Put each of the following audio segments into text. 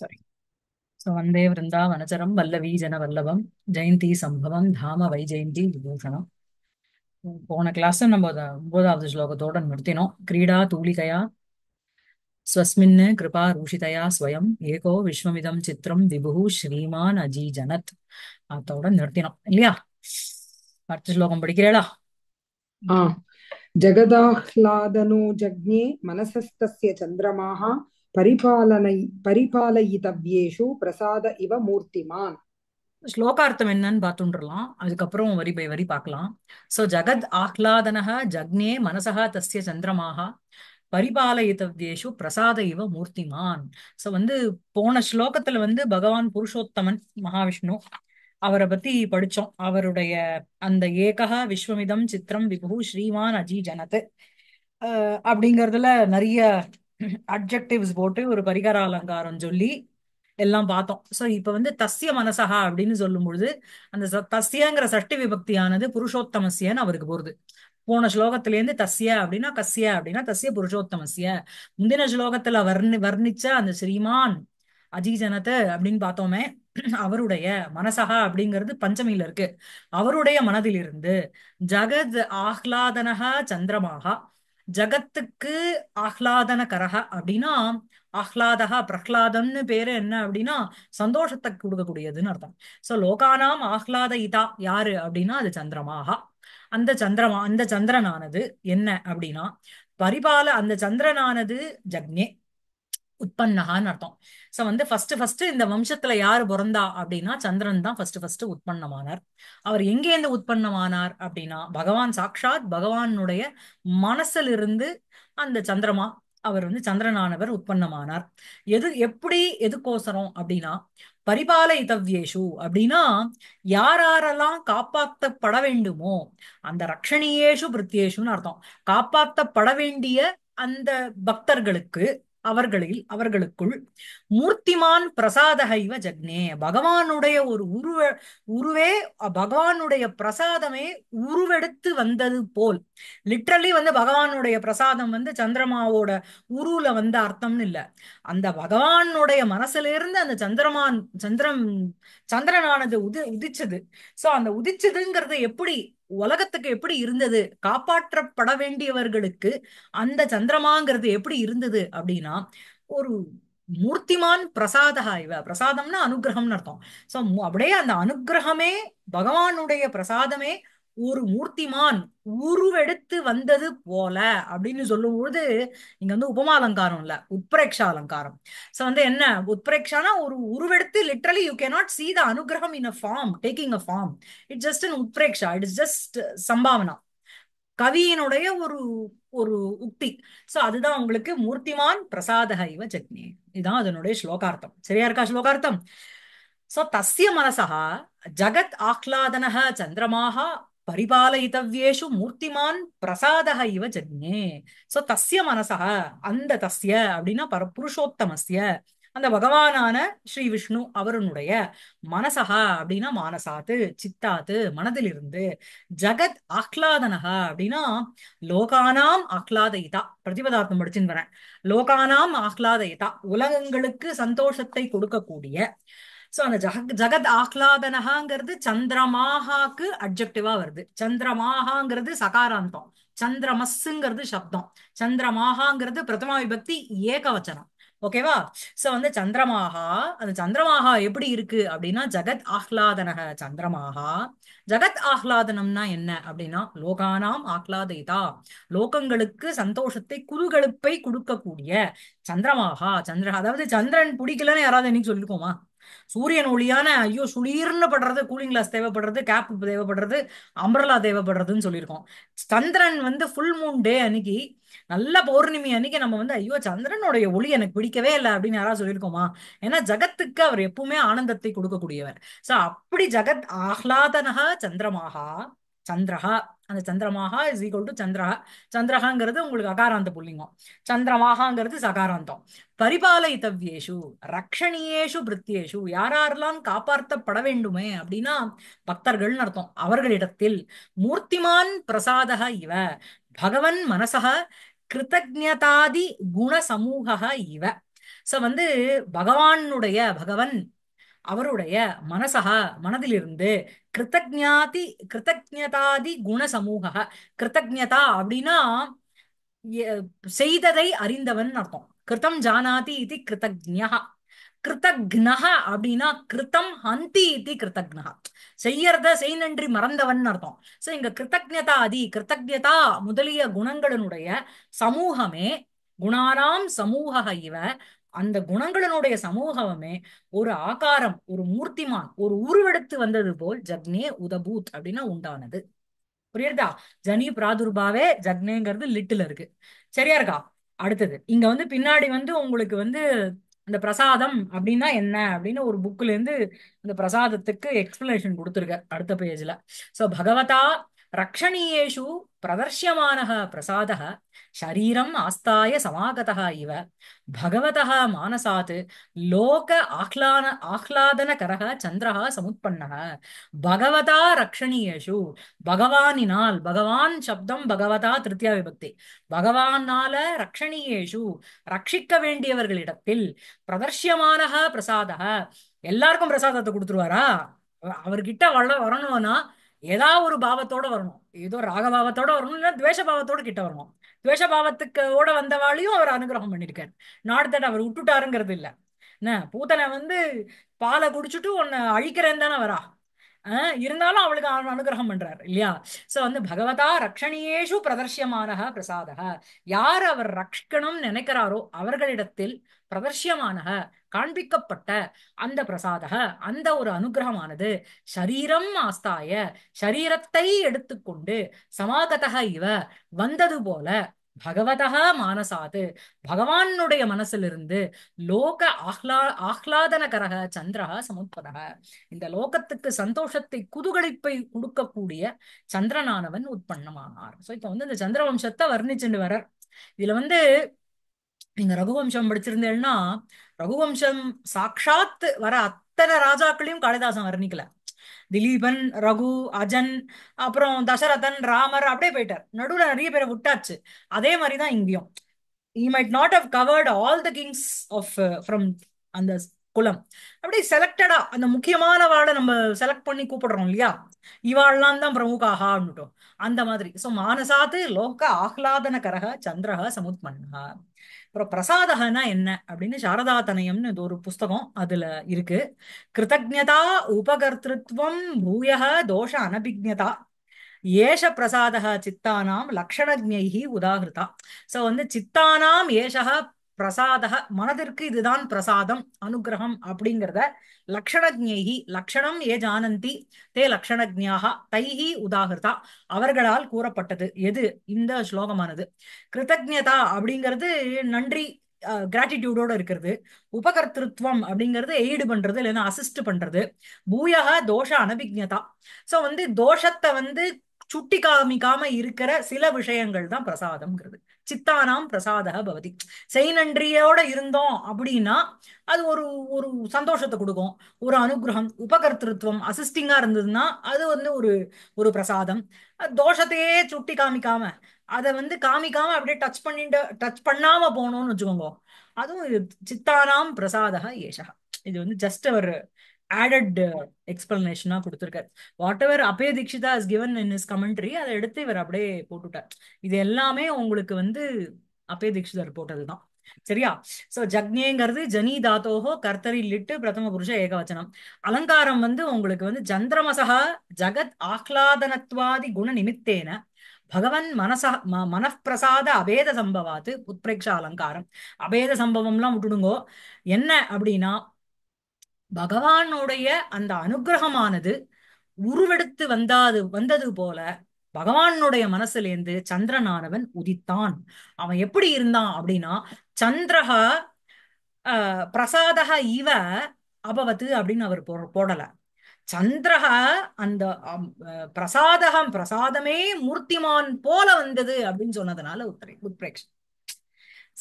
Sorry so வந்தே விருந்தாவனச்சரம் வல்லவி ஜன வல்லவம் ஜெயந்தி சம்பவம் தாம வை ஜெயந்தி விபூஷணம் போன கிளாஸ் நம்ம ஒன்பதாவது ஸ்லோகத்தோட நிறுத்தினோம் கிரீடா தூளிகையா ஸ்வஸ்மின் கிருபா ரூஷிதையா ஸ்வயம் ஏகோ விஸ்வமிதம் சித்திரம் விபு ஸ்ரீமான் அஜி ஜனத் அதோட நிறுத்தினோம் இல்லையா அடுத்த ஸ்லோகம் படிக்கிறேளா ஜெகதாஹ்லாதனோ ஜக்ஞே மனசஸ்தஸ்ய சந்திரமாக பரிபாலனை பரிபாலயிதவ்யேஷு பிரசாத இவ மூர்த்திமான் ஸ்லோகார்த்தம் என்னன்னு பார்த்துன்றலாம் அதுக்கப்புறம் வரி பை வரி பார்க்கலாம் சோ ஜகத் ஆஹ்லாதனக ஜக்னே மனசகா தசிய சந்திரமாக பரிபாலயித்தவ்யேஷு பிரசாத இவ மூர்த்திமான் சோ வந்து போன ஸ்லோகத்துல வந்து பகவான் புருஷோத்தமன் மகாவிஷ்ணு அவரை பத்தி படிச்சோம் அவருடைய அந்த ஏகா விஸ்வமிதம் சித்திரம் விபு ஸ்ரீமான் அஜி ஜனத் அப்படிங்கறதுல நிறைய அப்ஜெக்டிவ்ஸ் போட்டு ஒரு பரிகார அலங்காரம் சொல்லி எல்லாம் பார்த்தோம் ஸோ இப்போ வந்து தஸ்ய மனசகா அப்படின்னு சொல்லும்பொழுது அந்த தஸ்யங்கிற சஷ்டி விபக்தியானது புருஷோத்தமசியன்னு அவருக்கு போகுது போன ஸ்லோகத்திலேருந்து தஸ்ய அப்படின்னா கஸ்ய அப்படின்னா தஸ்ய புருஷோத்தமசிய முந்தின ஸ்லோகத்துல வர்ணி வர்ணிச்ச அந்த ஸ்ரீமான் அஜிஜனத்தை அப்படின்னு பார்த்தோமே அவருடைய மனசகா அப்படிங்கிறது பஞ்சமியில இருக்கு அவருடைய மனதிலிருந்து ஜகத் ஆஹ்லாதனகா சந்திரமாகா ஜகத்துக்கு ஆஹ்லாதன கரக அப்படின்னா ஆஹ்லாதகா பிரஹ்லாதம்னு பேரு என்ன அப்படின்னா சந்தோஷத்தை கொடுக்கக்கூடியதுன்னு அர்த்தம் சோ லோகானாம் ஆஹ்லாத இதா யாரு அப்படின்னா அது சந்திரமாகா அந்த சந்திரமா அந்த சந்திரனானது என்ன அப்படின்னா பரிபால அந்த சந்திரனானது ஜக்னே உற்பன்னகான்னு அர்த்தம் சோ வந்து ஃபர்ஸ்ட் ஃபர்ஸ்ட் இந்த வம்சத்துல யாரு பிறந்தா அப்படின்னா சந்திரன் தான் ஃபர்ஸ்ட் ஃபர்ஸ்ட் உற்பன்னமானார் அவர் எங்கே இருந்து உட்பன்னமானார் அப்படின்னா பகவான் சாக்ஷாத் பகவானுடைய மனசிலிருந்து அந்த சந்திரமா அவர் வந்து சந்திரனானவர் உற்பன்னமானார் எது எப்படி எதுக்கோசரம் அப்படின்னா பரிபாலயிதவ்யேஷு அப்படின்னா யாரெல்லாம் காப்பாற்றப்பட வேண்டுமோ அந்த ரக்ஷணியேஷு பிரத்யேஷுன்னு அர்த்தம் காப்பாற்றப்பட வேண்டிய அந்த பக்தர்களுக்கு அவர்களில் அவர்களுக்குள் மூர்த்திமான் பிரசாதகைவ ஜக்னே பகவானுடைய ஒரு உருவ உருவே பகவானுடைய பிரசாதமே உருவெடுத்து வந்தது போல் லிட்ரலி வந்து பகவானுடைய பிரசாதம் வந்து சந்திரமாவோட உருவுல வந்த அர்த்தம்னு இல்ல அந்த பகவானுடைய மனசுல இருந்து அந்த சந்திரமான் சந்திரம் சந்திரனானது உதி உதிச்சது சோ அந்த உதிச்சதுங்கிறது எப்படி உலகத்துக்கு எப்படி இருந்தது காப்பாற்றப்பட வேண்டியவர்களுக்கு அந்த சந்திரமாங்கிறது எப்படி இருந்தது அப்படின்னா ஒரு மூர்த்திமான் பிரசாதகா இவ பிரசாதம்னா அனுகிரகம்னு அர்த்தம் சோ அப்படியே அந்த அனுகிரகமே பகவானுடைய பிரசாதமே ஒரு மூர்த்திமான் உருவெடுத்து வந்தது போல அப்படின்னு சொல்லும் பொழுது இங்க வந்து உபமா அலங்காரம் இல்ல உட்பிரேக்ஷா அலங்காரம் சோ வந்து என்ன உட்பிரேக்ஷானா ஒரு உருவெடுத்து literally you cannot see the அனுகிரகம் in a form taking a form it just an உட்பிரேக்ஷா இட் இஸ் ஜஸ்ட் சம்பாவனா கவியினுடைய ஒரு ஒரு உக்தி சோ அதுதான் உங்களுக்கு மூர்த்திமான் பிரசாதக இவ ஜக்னி இதுதான் அதனுடைய ஸ்லோகார்த்தம் சரியா இருக்கா ஸ்லோகார்த்தம் சோ தஸ்ய மனசா ஜகத் ஆஹ்லாதனஹ சந்திரமாக பரிபாலயித்தவியேஷு மூர்த்திமான் பிரசாத இவ ஜன்யே சோ தஸ்ய மனசா அந்த தஸ்ய அப்படின்னா புருஷோத்தமஸ்ய அந்த பகவானான ஸ்ரீ விஷ்ணு அவருடைய மனசகா அப்படின்னா மானசாத்து சித்தாத்து மனதிலிருந்து ஜகத் ஆஹ்லாதனகா அப்படின்னா லோகானாம் ஆஹ்லாதயிதா பிரதிபதார்த்தம் படிச்சுன்னு வரேன் லோகானாம் ஆஹ்லாதயிதா உலகங்களுக்கு சந்தோஷத்தை கொடுக்கக்கூடிய சோ அந்த ஜக ஜகத் ஆஹ்லாதனகாங்கிறது சந்திரமாகாக்கு அப்ஜெக்டிவா வருது சந்திரமாகாங்கிறது சகாராந்தம் சந்திரமஸ்ஸுங்கிறது சப்தம் சந்திரமாகாங்கிறது பிரதமா விபக்தி ஏகவச்சனம் ஓகேவா சோ வந்து சந்திரமாகா அந்த சந்திரமாகா எப்படி இருக்கு அப்படின்னா ஜகத் ஆஹ்லாதனக சந்திரமாகா ஜகத் ஆஹ்லாதனம்னா என்ன அப்படின்னா லோகானாம் ஆஹ்லாதிதா லோகங்களுக்கு சந்தோஷத்தை குறுகழுப்பை கொடுக்கக்கூடிய சந்திரமாகா சந்திர அதாவது சந்திரன் பிடிக்கலன்னு யாராவது இன்னைக்கு சொல்லிக்கோமா சூரியன் ஒளியான ஐயோ சுளீர்னு படுறது கூலிங் கிளாஸ் தேவைப்படுறது கேப் தேவைப்படுறது அம்பரலா தேவைப்படுறதுன்னு சொல்லியிருக்கோம் சந்திரன் வந்து ஃபுல் மூன் டே அன்னைக்கு நல்ல பௌர்ணமி அன்னைக்கு நம்ம வந்து ஐயோ சந்திரனுடைய ஒளி எனக்கு பிடிக்கவே இல்லை அப்படின்னு யாராவது சொல்லியிருக்கோமா ஏன்னா ஜகத்துக்கு அவர் எப்பவுமே ஆனந்தத்தை கொடுக்கக்கூடியவர் சோ அப்படி ஜகத் ஆஹ்லாதனக சந்திரமாகா சந்திரஹா அந்த சந்திரமாகா இஸ் ஈக்குவல் டு சந்திரஹா சந்திரஹாங்கிறது உங்களுக்கு அகாராந்த புள்ளிங்கம் சந்திரமாகாங்கிறது சகாராந்தம் பரிபாலைத்தவ்யேஷு ரக்ஷணியேஷு பிரித்தியேஷு யாரெல்லாம் காப்பாற்றப்பட வேண்டுமே அப்படின்னா பக்தர்கள்னு அர்த்தம் அவர்களிடத்தில் மூர்த்திமான் பிரசாதக இவ பகவன் மனசக கிருத்தஜதாதி குண சமூக இவ சோ வந்து பகவானுடைய பகவன் அவருடைய மனசகா மனதிலிருந்து கிருத்தஜாதி கிருத்தஜதாதி குண சமூக கிருத்தஜதா அப்படின்னா செய்ததை அறிந்தவன் அர்த்தம் கிருத்தம் ஜானாதி இது கிருத்தஜா கிருத்தக்னக அப்படின்னா கிருத்தம் ஹந்தி இது கிருத்தக்னக செய்யறத செய் நன்றி மறந்தவன் அர்த்தம் சோ இங்க கிருத்தஜதா அதி கிருத்தஜதா முதலிய குணங்களினுடைய சமூகமே குணானாம் சமூக இவ அந்த குணங்களினுடைய சமூகமே ஒரு ஆகாரம் ஒரு மூர்த்திமான் ஒரு உருவெடுத்து வந்தது போல் ஜக்னே உதபூத் அப்படின்னா உண்டானது புரியுறதா ஜனி பிராதுர்பாவே ஜக்னேங்கிறது லிட்டில் இருக்கு சரியா இருக்கா அடுத்தது இங்க வந்து பின்னாடி வந்து உங்களுக்கு வந்து இந்த பிரசாதம் அப்படின்னா என்ன அப்படின்னு ஒரு புக்ல இருந்து இந்த பிரசாதத்துக்கு எக்ஸ்பிளனேஷன் கொடுத்துருக்க அடுத்த பேஜ்ல சோ பகவதா ரக்ஷணீயேஷு பிரதர்ஷியமான பிரசாத शरीरम् ஆஸ்தாய समागतः இவ भगवतः மானசாத் லோக आह्लान आह्लादनकरः चन्द्रः சமுத்பண்ண பகவதா रक्षणीयेषु பகவானினால் பகவான் சப்தம் பகவதா திருத்திய விபக்தி பகவானால ரக்ஷணீயேஷு ரட்சிக்க வேண்டியவர்களிடத்தில் பிரதர்ஷியமான பிரசாத எல்லாருக்கும் பிரசாதத்தை கொடுத்துருவாரா அவர்கிட்ட வள வரணும்னா ஏதாவது ஒரு பாவத்தோட வரணும் ஏதோ ராகபாவத்தோட வரணும் இல்லைன்னா துவேஷபாவத்தோட கிட்ட வரணும் துவேஷபாவத்துக்கோட வந்தவாளையும் அவர் அனுகிரகம் பண்ணியிருக்காரு நாட் தட் அவர் விட்டுட்டாருங்கிறது இல்லை என்ன பூத்தனை வந்து பாலை குடிச்சுட்டு உன்னை அழிக்கிறேன்னு தானே வரா இருந்தாலும் அவளுக்கு அனுகிரகம் பண்றாரு இல்லையா சோ வந்து பகவதா ரக்ஷணியேஷு பிரதர்ஷியமான பிரசாதக யார் அவர் ரக்ஷணும் நினைக்கிறாரோ அவர்களிடத்தில் பிரதர்ஷியமான காண்பிக்கப்பட்ட அந்த பிரசாதக அந்த ஒரு அனுகிரகமானது ஷரீரம் ஆஸ்தாய ஷரீரத்தை எடுத்துக்கொண்டு சமாகதக இவ வந்தது போல பகவதா மானசாது பகவானுடைய மனசிலிருந்து லோக ஆஹ்லா ஆஹ்லாதனகரக சந்திரக சமுத்பதக இந்த லோகத்துக்கு சந்தோஷத்தை குதுகளிப்பை கொடுக்கக்கூடிய சந்திரனானவன் உற்பன்னமானார் சோ இப்ப வந்து இந்த சந்திர வம்சத்தை வர்ணிச்சுண்டு வரார் இதுல வந்து நீங்க ரகுவம்சம் படிச்சிருந்தேன்னா ரகுவம்சம் சாட்சாத் வர அத்தனை ராஜாக்களையும் காளிதாசன் வர்ணிக்கல திலீபன் ரகு அஜன் அப்புறம் தசரதன் ராமர் அப்படியே போயிட்டார் நடுவுல நிறைய பேரை விட்டாச்சு அதே மாதிரிதான் இங்கேயும் he might not have covered all the kings of from அந்த குலம் அப்படி செலக்டடா அந்த முக்கியமான வாழை நம்ம செலக்ட் பண்ணி கூப்பிடுறோம் இல்லையா இவாள்லாம் தான் பிரமுகாகா அப்படின்ட்டோம் அந்த மாதிரி சோ மானசாத்து லோக ஆஹ்லாதன கரக சந்திரக சமுத்மன்ஹா அப்புறம் பிரசாதகனா என்ன அப்படின்னு சாரதாத்தனயம்னு இது ஒரு புஸ்தகம் அதுல இருக்கு கிருதஜதா உபகர்த்திருவம் பூயக தோஷ அனபிஜதா ஏஷ பிரசாதக சித்தானாம் லக்ஷணஜைகி உதாகிருதா சோ வந்து சித்தானாம் ஏஷக பிரசாதக மனதிற்கு இதுதான் பிரசாதம் அனுகிரகம் அப்படிங்கிறத லக்ஷணஜ்ஞி லக்ஷணம் ஏ ஜானந்தி தே லக்ஷணஜ்ஞாக தைஹி உதாகிருதா அவர்களால் கூறப்பட்டது எது இந்த ஸ்லோகமானது கிருத்தஜதா அப்படிங்கிறது நன்றி கிராட்டிடியூடோட இருக்கிறது உபகர்த்திருவம் அப்படிங்கிறது எய்டு பண்றது இல்லைன்னா அசிஸ்ட் பண்றது பூயக தோஷ அனபிக்ஞதா சோ வந்து தோஷத்தை வந்து சுட்டி காமிக்காம இருக்கிற சில விஷயங்கள் தான் பிரசாதம்ங்கிறது சித்தானாம் பிரசாதக பவதி செய் நன்றியோட இருந்தோம் அப்படின்னா அது ஒரு ஒரு சந்தோஷத்தை கொடுக்கும் ஒரு அனுகிரகம் உபகர்த்திருவம் அசிஸ்டிங்கா இருந்ததுன்னா அது வந்து ஒரு ஒரு பிரசாதம் தோஷத்தையே சுட்டி காமிக்காம அதை வந்து காமிக்காம அப்படியே டச் பண்ணிட்டு டச் பண்ணாம போனோம்னு வச்சுக்கோங்க அதுவும் சித்தானாம் பிரசாதக ஏஷகா இது வந்து ஜஸ்ட் அவர் ஆடட் எக்ஸ்பிளனேஷனா கொடுத்துருக்காரு whatever Abhaya Dikshita is given in is commentary அதை எடுத்து இவர் அப்படியே போட்டுட்டார் இது எல்லாமே உங்களுக்கு வந்து அபய தீக்ஷிதர் போட்டதுதான் சரியா சோ ஜக்னேங்கிறது ஜனி தாத்தோகோ கர்த்தரி லிட்டு பிரதம புருஷ ஏகவச்சனம் அலங்காரம் வந்து உங்களுக்கு வந்து சந்திரமசகா ஜகத் ஆஹ்லாதனத்வாதி குண நிமித்தேன பகவன் மனச மனப்பிரசாத அபேத சம்பவாத்து உத்பிரேக்ஷா அலங்காரம் அபேத சம்பவம்லாம் விட்டுடுங்கோ என்ன அப்படின்னா பகவானுடைய அந்த அனுகிரகமானது உருவெடுத்து வந்தாது வந்தது போல பகவானுடைய மனசுலேருந்து சந்திரனானவன் உதித்தான் அவன் எப்படி இருந்தான் அப்படின்னா சந்திரக பிரசாதக இவ அபவத்து அப்படின்னு அவர் போ போடல சந்திரக அந்த பிரசாதகம் பிரசாதமே மூர்த்திமான் போல வந்தது அப்படின்னு சொன்னதுனால உத்ரே உத்ரேக்ஷன்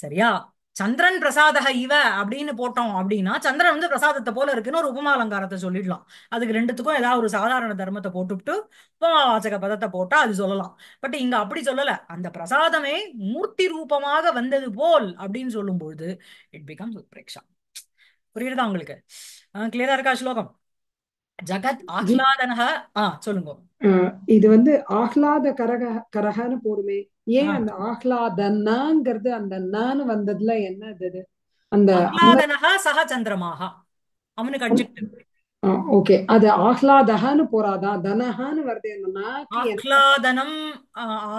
சரியா சந்திரன் பிரசாதக இவ அப்படின்னு போட்டோம் அப்படின்னா சந்திரன் வந்து பிரசாதத்தை போல இருக்குன்னு ஒரு உபமா அலங்காரத்தை சொல்லிடலாம் அதுக்கு ரெண்டுத்துக்கும் ஏதாவது ஒரு சாதாரண தர்மத்தை போட்டுவிட்டு உபமாவாச்சக பதத்தை போட்டா அது சொல்லலாம் பட் இங்க அப்படி சொல்லல அந்த பிரசாதமே மூர்த்தி ரூபமாக வந்தது போல் அப்படின்னு சொல்லும் பொழுது இட் பிகம்ஸ் பிரேக்ஷா புரியுறதா உங்களுக்கு கிளியரா இருக்கா ஸ்லோகம் ஜகத் ஆஹ்லாதனஹா ஆ சொல்லுங்க இது வந்து ஆஹ்லாத கரக கரகன்னு போடுமே ஏன் அந்த ஆஹ்லாதனாங்கிறது அந்த நான் வந்ததுல என்ன இது அந்த ஆஹ்லாதனஹா சஹ சந்திரமாஹா அவனுக்கு அட்ஜெக்டிவ் ஓகே அது ஆஹ்லாதஹான்னு போறாதா தனஹான்னு வருது என்னன்னா ஆஹ்லாதனம்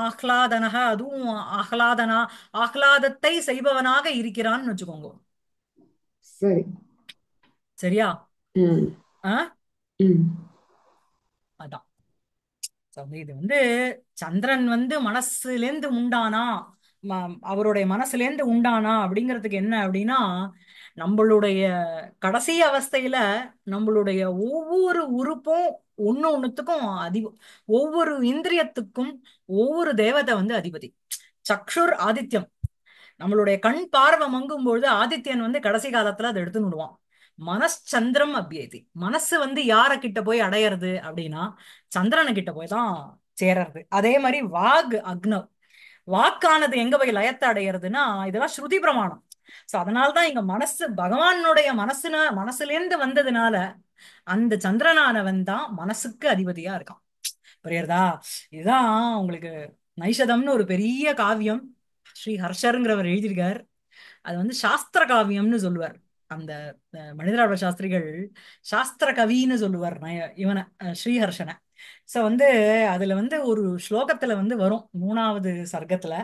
ஆஹ்லாதனஹா அதுவும் ஆஹ்லாதனா ஆஹ்லாதத்தை செய்பவனாக இருக்கிறான்னு வச்சுக்கோங்க சரி சரியா ஆஹ் அதான். வந்து இது வந்து சந்திரன் வந்து மனசுலேருந்து உண்டானா அவருடைய மனசுலேருந்து உண்டானா அப்படிங்கிறதுக்கு என்ன அப்படின்னா நம்மளுடைய கடைசி அவஸ்தையில நம்மளுடைய ஒவ்வொரு உறுப்பும் ஒண்ணு ஒண்ணுத்துக்கும் அதி ஒவ்வொரு இந்திரியத்துக்கும் ஒவ்வொரு தேவதை வந்து அதிபதி சக்ஷுர் ஆதித்யம் நம்மளுடைய கண் பார்வை மங்கும் பொழுது ஆதித்யன் வந்து கடைசி காலத்துல அதை எடுத்து விடுவான் மனசந்திரம் அபியதி மனசு வந்து யார கிட்ட போய் அடையிறது அப்படின்னா சந்திரனை கிட்ட போய் தான் சேர்றது அதே மாதிரி வாக் அக்னவ் வாக்கானது எங்க போய் லயத்தை அடையிறதுன்னா இதெல்லாம் ஸ்ருதி பிரமாணம் சோ அதனால்தான் எங்க மனசு பகவானுடைய மனசுல மனசுல இருந்து வந்ததுனால அந்த சந்திரனானவன் தான் மனசுக்கு அதிபதியா இருக்கான் புரியறதா இதுதான் உங்களுக்கு நைஷதம்னு ஒரு பெரிய காவியம் ஸ்ரீ ஹர்ஷருங்கிறவர் எழுதியிருக்கார் அது வந்து சாஸ்திர காவியம்னு சொல்லுவார் அந்த மனிதராட சாஸ்திரிகள் சாஸ்திர கவின்னு சொல்லுவார் இவனை ஸ்ரீஹர்ஷனை சோ வந்து அதுல வந்து ஒரு ஸ்லோகத்துல வந்து வரும் மூணாவது சர்க்கத்துல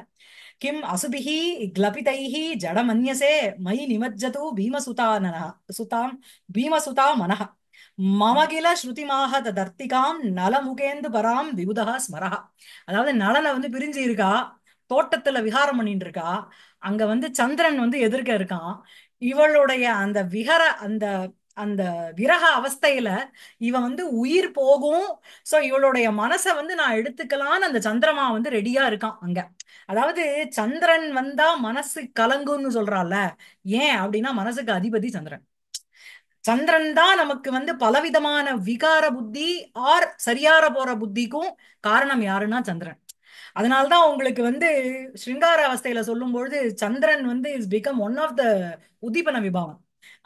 கிம் அசுபிஹி கிளபிதைஹி ஜடமன்யசே மை நிமஜ்ஜது பீமசுதானனா சுதாம் பீமசுதா மனஹ மமகில ஸ்ருதிமாக தர்த்திகாம் நலமுகேந்து பராம் விபுதா ஸ்மரஹா அதாவது நலனை வந்து பிரிஞ்சு இருக்கா தோட்டத்துல விகாரம் பண்ணிட்டு இருக்கா அங்க வந்து சந்திரன் வந்து எதிர்க்க இருக்கான் இவளுடைய அந்த விகர அந்த அந்த விரக அவஸ்தையில இவ வந்து உயிர் போகும் சோ இவளுடைய மனசை வந்து நான் எடுத்துக்கலான்னு அந்த சந்திரமா வந்து ரெடியா இருக்கான் அங்க அதாவது சந்திரன் வந்தா மனசு கலங்கும்னு சொல்றால ஏன் அப்படின்னா மனசுக்கு அதிபதி சந்திரன் சந்திரன் தான் நமக்கு வந்து பலவிதமான விகார புத்தி ஆர் சரியார போற புத்திக்கும் காரணம் யாருன்னா சந்திரன் அதனால்தான் உங்களுக்கு வந்து ஸ்ருங்கார அவஸ்தையில சொல்லும்பொழுது சந்திரன் வந்து is become one of the உதிபன விபாவம்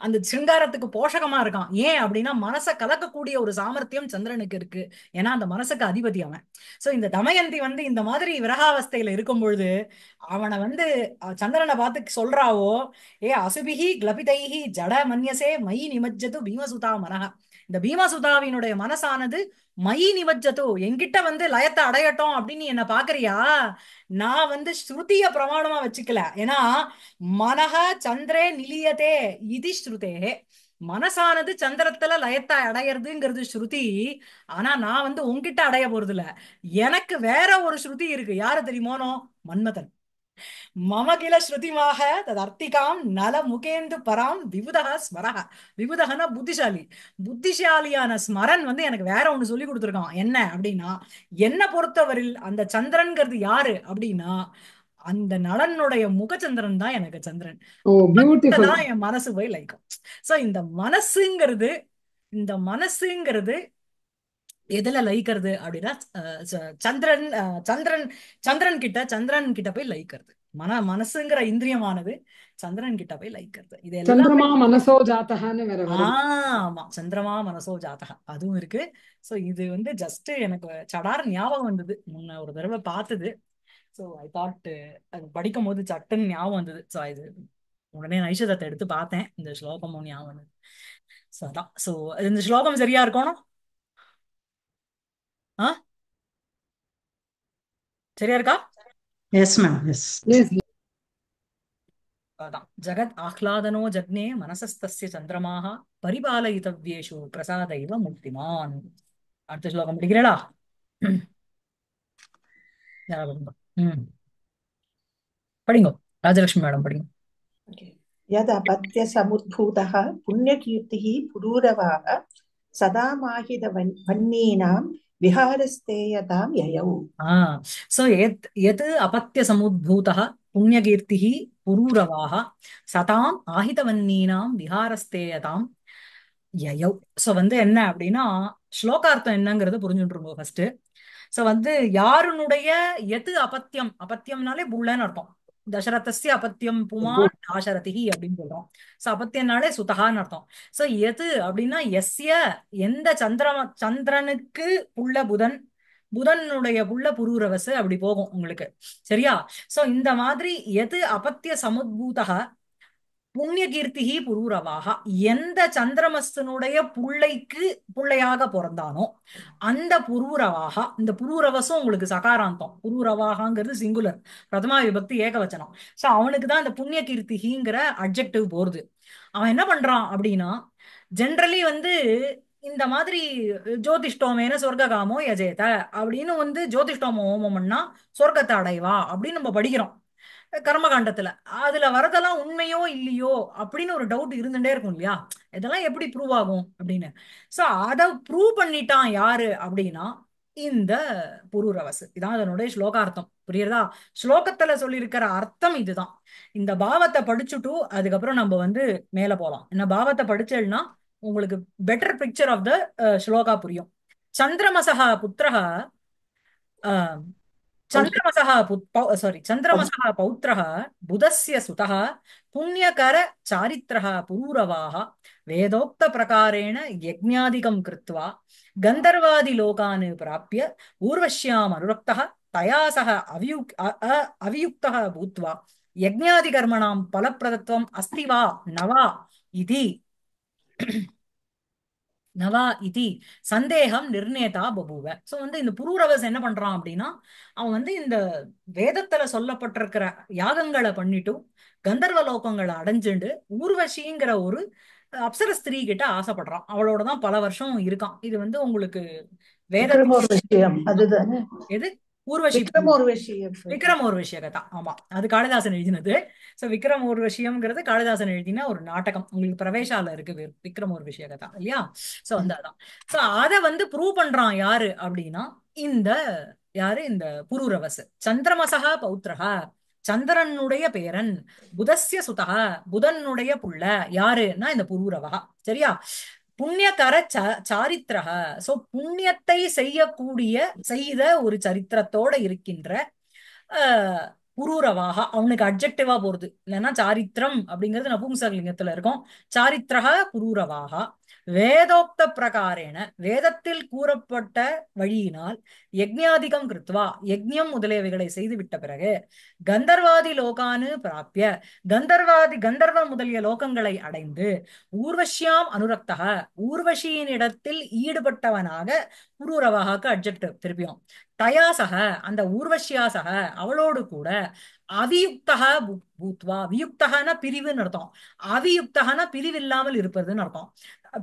அந்த சிங்காரத்துக்கு போஷகமா இருக்கான் ஏன் அப்படின்னா மனசை கலக்கக்கூடிய ஒரு சாமர்த்தியம் சந்திரனுக்கு இருக்கு ஏன்னா அந்த மனசுக்கு அதிபதி அவன் சோ இந்த தமயந்தி வந்து இந்த மாதிரி விரகாவஸ்தையில இருக்கும் பொழுது அவனை வந்து சந்திரனை பார்த்து சொல்றாவோ ஏ அசுபிகி கிளபிதைஹி ஜட மன்யசே மயி நிமஜ்ஜது பீமசுதா மனகா இந்த பீமாசுதாவினுடைய மனசானது மயி நிவஜத்தோ என்கிட்ட வந்து லயத்தை அடையட்டும் அப்படின்னு என்ன பாக்குறியா நான் வந்து ஸ்ருதிய பிரமாணமா வச்சுக்கல ஏன்னா மனக சந்திரே நிலியதே இது ஸ்ருதே மனசானது சந்திரத்துல லயத்தை அடையிறதுங்கிறது ஸ்ருதி ஆனா நான் வந்து உங்ககிட்ட அடைய போறது இல்ல எனக்கு வேற ஒரு ஸ்ருதி இருக்கு யாரு தெரியுமோனோ மன்மதன் மம கில ஸ்ருதிமாக ததர்த்திகாம் நல முகேந்து பராம் விபுதக ஸ்மரக விபுதகனா புத்திசாலி புத்திசாலியான ஸ்மரன் வந்து எனக்கு வேற ஒண்ணு சொல்லி கொடுத்துருக்கான் என்ன அப்படின்னா என்ன பொறுத்தவரில் அந்த சந்திரன்கிறது யாரு அப்படின்னா அந்த நலனுடைய முகச்சந்திரன் தான் எனக்கு சந்திரன் என் மனசு போய் லைக்கும் சோ இந்த மனசுங்கிறது இந்த மனசுங்கிறது எதுல லைக்கிறது அப்படின்னா சந்திரன் சந்திரன் சந்திரன் கிட்ட சந்திரன் கிட்ட போய் லைக்கிறது மன மனசுங்கிற இந்திரியமானது சந்திரன் கிட்ட போய் லைக்கிறது இது சந்திரமா மனசோ ஜாத்தகான்னு ஆமா சந்திரமா மனசோ ஜாத்தக அதுவும் இருக்கு சோ இது வந்து ஜஸ்ட் எனக்கு சடார் ஞாபகம் வந்தது முன்ன ஒரு தடவை பார்த்தது சோ ஐ தாட் அது படிக்கும் போது சட்டுன்னு ஞாபகம் வந்தது சோ இது உடனே நைஷதத்தை எடுத்து பார்த்தேன் இந்த ஸ்லோகமும் ஞாபகம் வந்தது சோ அதான் சோ இந்த ஸ்லோகம் சரியா இருக்கணும் ஆ சரியா இருக்கா எஸ் மேம் எஸ் அதான் ஜகத் ஆஹ்லாதனோ ஜக்னே மனசஸ்தஸ்ய சந்திரமாக பரிபாலயிதவ்யேஷு பிரசாதைவ முக்திமான் அடுத்த ஸ்லோகம் முடிக்கிறடா படிங்க ராஜலட்சுமி மேடம் படிங்க புண்ணியகீர்த்தி புரூரவாக சதாமாகித வன் வன்னீனாம் யயௌ विहारस्तेयतां சோ எத் यत् அபத்திய अपत्यसमुद्भूतः पुण्यकीर्तिः पुरूरवाः சதாம் ஆஹிதவன்னீனாம் விஹாரஸ்தேயதாம் யயௌ சோ வந்து என்ன அப்படின்னா ஸ்லோகார்த்தம் என்னங்கிறத புரிஞ்சுட்டு இருக்கோம் ஃபர்ஸ்ட் ஸோ வந்து யாருனுடைய எது அபத்தியம் அபத்தியம்னாலே புள்ளன்னு அர்த்தம் தசரதஸ்ய அபத்தியம் புமான் ஆசரதிகி அப்படின்னு சொல்றோம் சோ அபத்தியம்னாலே சுதகான்னு அர்த்தம் சோ எது அப்படின்னா எஸ்ய எந்த சந்திர சந்திரனுக்கு உள்ள புதன் புதனுடைய புள்ள புரூரவசு அப்படி போகும் உங்களுக்கு சரியா சோ இந்த மாதிரி எது அபத்திய சமுதூதக புண்ணிய கீர்த்திகி புரூரவாக எந்த சந்திரமஸ்தனுடைய புள்ளைக்கு பிள்ளையாக பிறந்தானோ அந்த புரூரவாக இந்த புரூரவசம் உங்களுக்கு சகாராந்தம் புரூரவாகங்கிறது சிங்குலர் பிரதமா விபக்தி ஏகவச்சனம் சோ அவனுக்கு தான் இந்த புண்ணிய கீர்த்திகிங்கிற அப்ஜெக்டிவ் போறது அவன் என்ன பண்றான் அப்படின்னா ஜென்ரலி வந்து இந்த மாதிரி ஜோதிஷ்டோமேன சொர்க்ககாமோ எஜேத அப்படின்னு வந்து ஜோதிஷ்டோம ஹோமம்னா சொர்க்கத்தை அடைவா அப்படின்னு நம்ம படிக்கிறோம் கர்மகாண்டத்துல அதுல வரதெல்லாம் உண்மையோ இல்லையோ அப்படின்னு ஒரு டவுட் இருந்துட்டே இருக்கும் இல்லையா இதெல்லாம் எப்படி ப்ரூவ் ஆகும் அப்படின்னு சோ அதை ப்ரூவ் பண்ணிட்டான் யாரு அப்படின்னா இந்த புரூரவசு இதான் அதனுடைய ஸ்லோகார்த்தம் புரியுறதா ஸ்லோகத்துல சொல்லியிருக்கிற அர்த்தம் இதுதான் இந்த பாவத்தை படிச்சுட்டு அதுக்கப்புறம் நம்ம வந்து மேல போலாம் என்ன பாவத்தை படிச்சல்னா உங்களுக்கு better picture of the shloka புரியும் சந்திரமசகா புத்திரகா चन्द्रमसः सोरि चन्द्रमसः पौत्रः बुधस्य सुतः पुण्यकरचारित्रः पूरवाः वेदोक्तप्रकारेण यज्ञादिकं कृत्वा गन्धर्वादिलोकान् प्राप्य ऊर्वश्यामनुरक्तः तया सह अभियुक् अभियुक्तः भूत्वा यज्ञादिकर्मणां फलप्रदत्वम् अस्ति वा न वा इति நவா இதி சந்தேகம் நிர்ணேதா பபுவ ஸோ வந்து இந்த புரூரவஸ் என்ன பண்றான் அப்படின்னா அவன் வந்து இந்த வேதத்துல சொல்லப்பட்டிருக்கிற யாகங்களை பண்ணிட்டும் கந்தர்வ லோகங்களை அடைஞ்சுண்டு ஊர்வசிங்கிற ஒரு அப்சர ஸ்திரீ கிட்ட ஆசைப்படுறான் அவளோட தான் பல வருஷம் இருக்கான் இது வந்து உங்களுக்கு வேத விஷயம் அதுதான் எது ஊர்வசி விக்ரம் ஊர்வசிய கதா ஆமா அது காளிதாசன் எழுதினது சோ விக்ரம் ஊர்வசியம்ங்கிறது காளிதாசன் எழுதின ஒரு நாடகம் உங்களுக்கு பிரவேசால இருக்கு விக்ரம் ஊர்வசிய கதா இல்லையா சோ வந்து அதான் சோ அத வந்து ப்ரூவ் பண்றான் யாரு அப்படின்னா இந்த யாரு இந்த புரூரவசு சந்திரமசகா பௌத்ரஹா சந்திரனுடைய பேரன் புதசிய சுதா புதனுடைய புள்ள யாருன்னா இந்த புருரவகா சரியா புண்ணியகர ச சாரித்திரக சோ புண்ணியத்தை செய்யக்கூடிய செய்த ஒரு சரித்திரத்தோட இருக்கின்ற புரூரவாக அவனுக்கு அப்ஜெக்டிவா போறது இல்லைன்னா சாரித்திரம் அப்படிங்கிறது நபும்சகலிங்கத்துல இருக்கும் சாரித்திரக குரூரவாகா வேதோக்த பிரகாரேன வேதத்தில் கூறப்பட்ட வழியினால் யக்ஞாதிகம் கிருத்வா யக்ஞம் முதலியவைகளை செய்துவிட்ட பிறகு கந்தர்வாதி லோகானு பிராப்பிய கந்தர்வாதி கந்தர்வ முதலிய லோகங்களை அடைந்து ஊர்வஷியாம் அனுரக்தக ஊர்வஷியினிடத்தில் இடத்தில் ஈடுபட்டவனாக புரூரவாக அட்ஜெக்டிவ் திருப்பியும் தயாசக அந்த ஊர்வஷியாசக அவளோடு கூட அவியுக்தக பூத்வா வியுக்தகன பிரிவுன்னு அர்த்தம் அவியுக்தகன பிரிவு இல்லாமல் இருப்பதுன்னு அர்த்தம்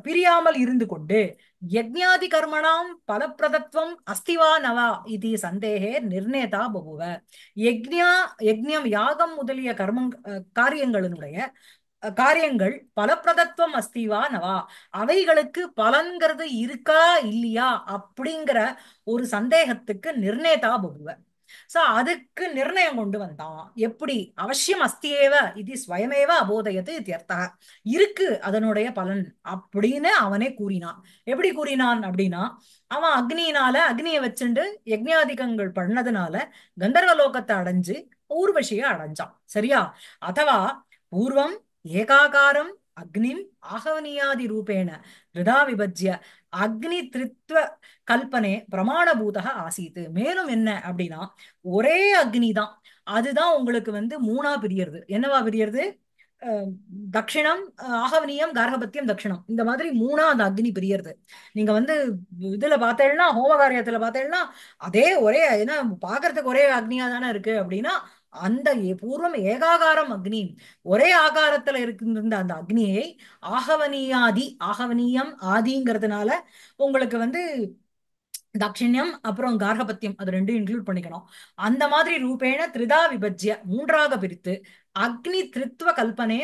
பிரியாமல் இருந்து கொண்டு யஜ்ஞாதி கர்மணாம் பலப்பிரதத்வம் அஸ்திவா நவா இது சந்தேகே நிர்ணேதா பபுவ யஜ்ஞா யஜ்ஞம் யாகம் முதலிய கர்மங் காரியங்களினுடைய காரியங்கள் பலப்பிரதத்துவம் அஸ்திவா நவா அவைகளுக்கு பலன்கிறது இருக்கா இல்லையா அப்படிங்கிற ஒரு சந்தேகத்துக்கு நிர்ணேதா பபுவ சோ அதுக்கு நிர்ணயம் கொண்டு வந்தான் எப்படி அவசியம் அஸ்தியேவ இது ஸ்வயமேவ அபோதயத்து இத்தியர்த்தா இருக்கு அதனுடைய பலன் அப்படின்னு அவனே கூறினான் எப்படி கூறினான் அப்படின்னா அவன் அக்னியினால அக்னியை வச்சுண்டு யக்ஞாதிகங்கள் பண்ணதுனால கந்தர்வலோகத்தை அடைஞ்சு ஊர்வசிய அடைஞ்சான் சரியா அதுவா பூர்வம் ஏகாகாரம் அக்னிம் ஆகவனியாதி ரூபேண ரிதா விபஜ்ய அக்னி திருத்வ கல்பனே பிரமாணபூதக ஆசீத்து மேலும் என்ன அப்படின்னா ஒரே அக்னி தான் அதுதான் உங்களுக்கு வந்து மூணா பிரியறது என்னவா பிரியறது தட்சிணம் ஆகவனியம் கார்கபத்தியம் தட்சிணம் இந்த மாதிரி மூணா அந்த அக்னி பிரியறது நீங்க வந்து இதுல பார்த்தேன்னா ஹோமகாரியத்துல பார்த்தேன்னா அதே ஒரே ஏன்னா பாக்குறதுக்கு ஒரே அக்னியா தானே இருக்கு அப்படின்னா அந்த பூர்வம் ஏகாகாரம் அக்னி ஒரே ஆகாரத்துல இருக்கின்ற அந்த அக்னியை ஆகவனியாதி ஆகவனியம் ஆதிங்கிறதுனால உங்களுக்கு வந்து தட்சிணியம் அப்புறம் கார்கபத்தியம் அது ரெண்டும் இன்க்ளூட் பண்ணிக்கணும் அந்த மாதிரி ரூபேண திரிதா விபஜ்ய மூன்றாக பிரித்து அக்னி திருத்துவ கல்பனே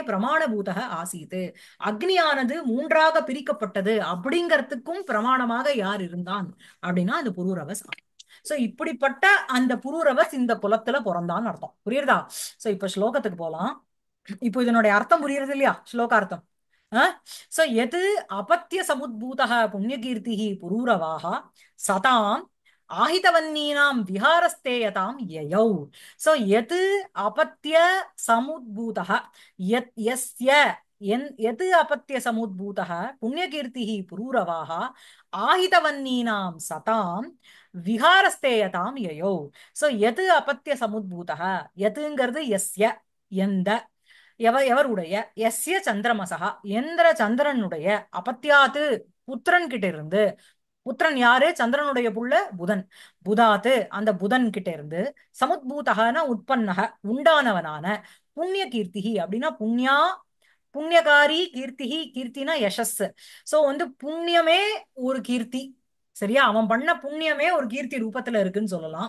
பூதக ஆசீது அக்னியானது மூன்றாக பிரிக்கப்பட்டது அப்படிங்கறதுக்கும் பிரமாணமாக யார் இருந்தான் அப்படின்னா அது புரூரவ சோ இப்படிப்பட்ட அந்த புரூரவஸ் இந்த புலத்துல பிறந்தான்னு அர்த்தம் புரியுறதா சோ இப்ப ஸ்லோகத்துக்கு போலாம் இப்போ இதனுடைய அர்த்தம் புரியுறது இல்லையா ஸ்லோகார்த்தம் சோ எது அபத்திய சமுத்பூத புண்ணியகீர்த்தி புரூரவாக சதாம் ஆஹிதவன்னீனாம் விஹாரஸ்தேயதாம் யயௌ சோ எது அபத்திய சமுத்பூதக எஸ்ய என் எது அபத்திய சமுத்பூதக புண்ணியகீர்த்தி புரூரவாக ஆஹிதவன்னீனாம் சதாம் விஹாரஸ்தேயதாம் யயோ சோ எது அபத்திய சமுத்பூதா எதுங்கிறது எஸ்ய எந்த எவ எவருடைய எஸ்ய சந்திரமசா எந்திர சந்திரனுடைய அபத்தியாத்து புத்திரன் கிட்ட இருந்து புத்திரன் யாரு சந்திரனுடைய புள்ள புதன் புதாத்து அந்த புதன் கிட்ட இருந்து சமுத்பூதகன உற்பத்தக உண்டானவனான புண்ணிய கீர்த்திகி அப்படின்னா புண்ணியா புண்ணியகாரி கீர்த்திகி கீர்த்தினா யசஸ் சோ வந்து புண்ணியமே ஒரு கீர்த்தி சரியா அவன் பண்ண புண்ணியமே ஒரு கீர்த்தி ரூபத்துல இருக்குன்னு சொல்லலாம்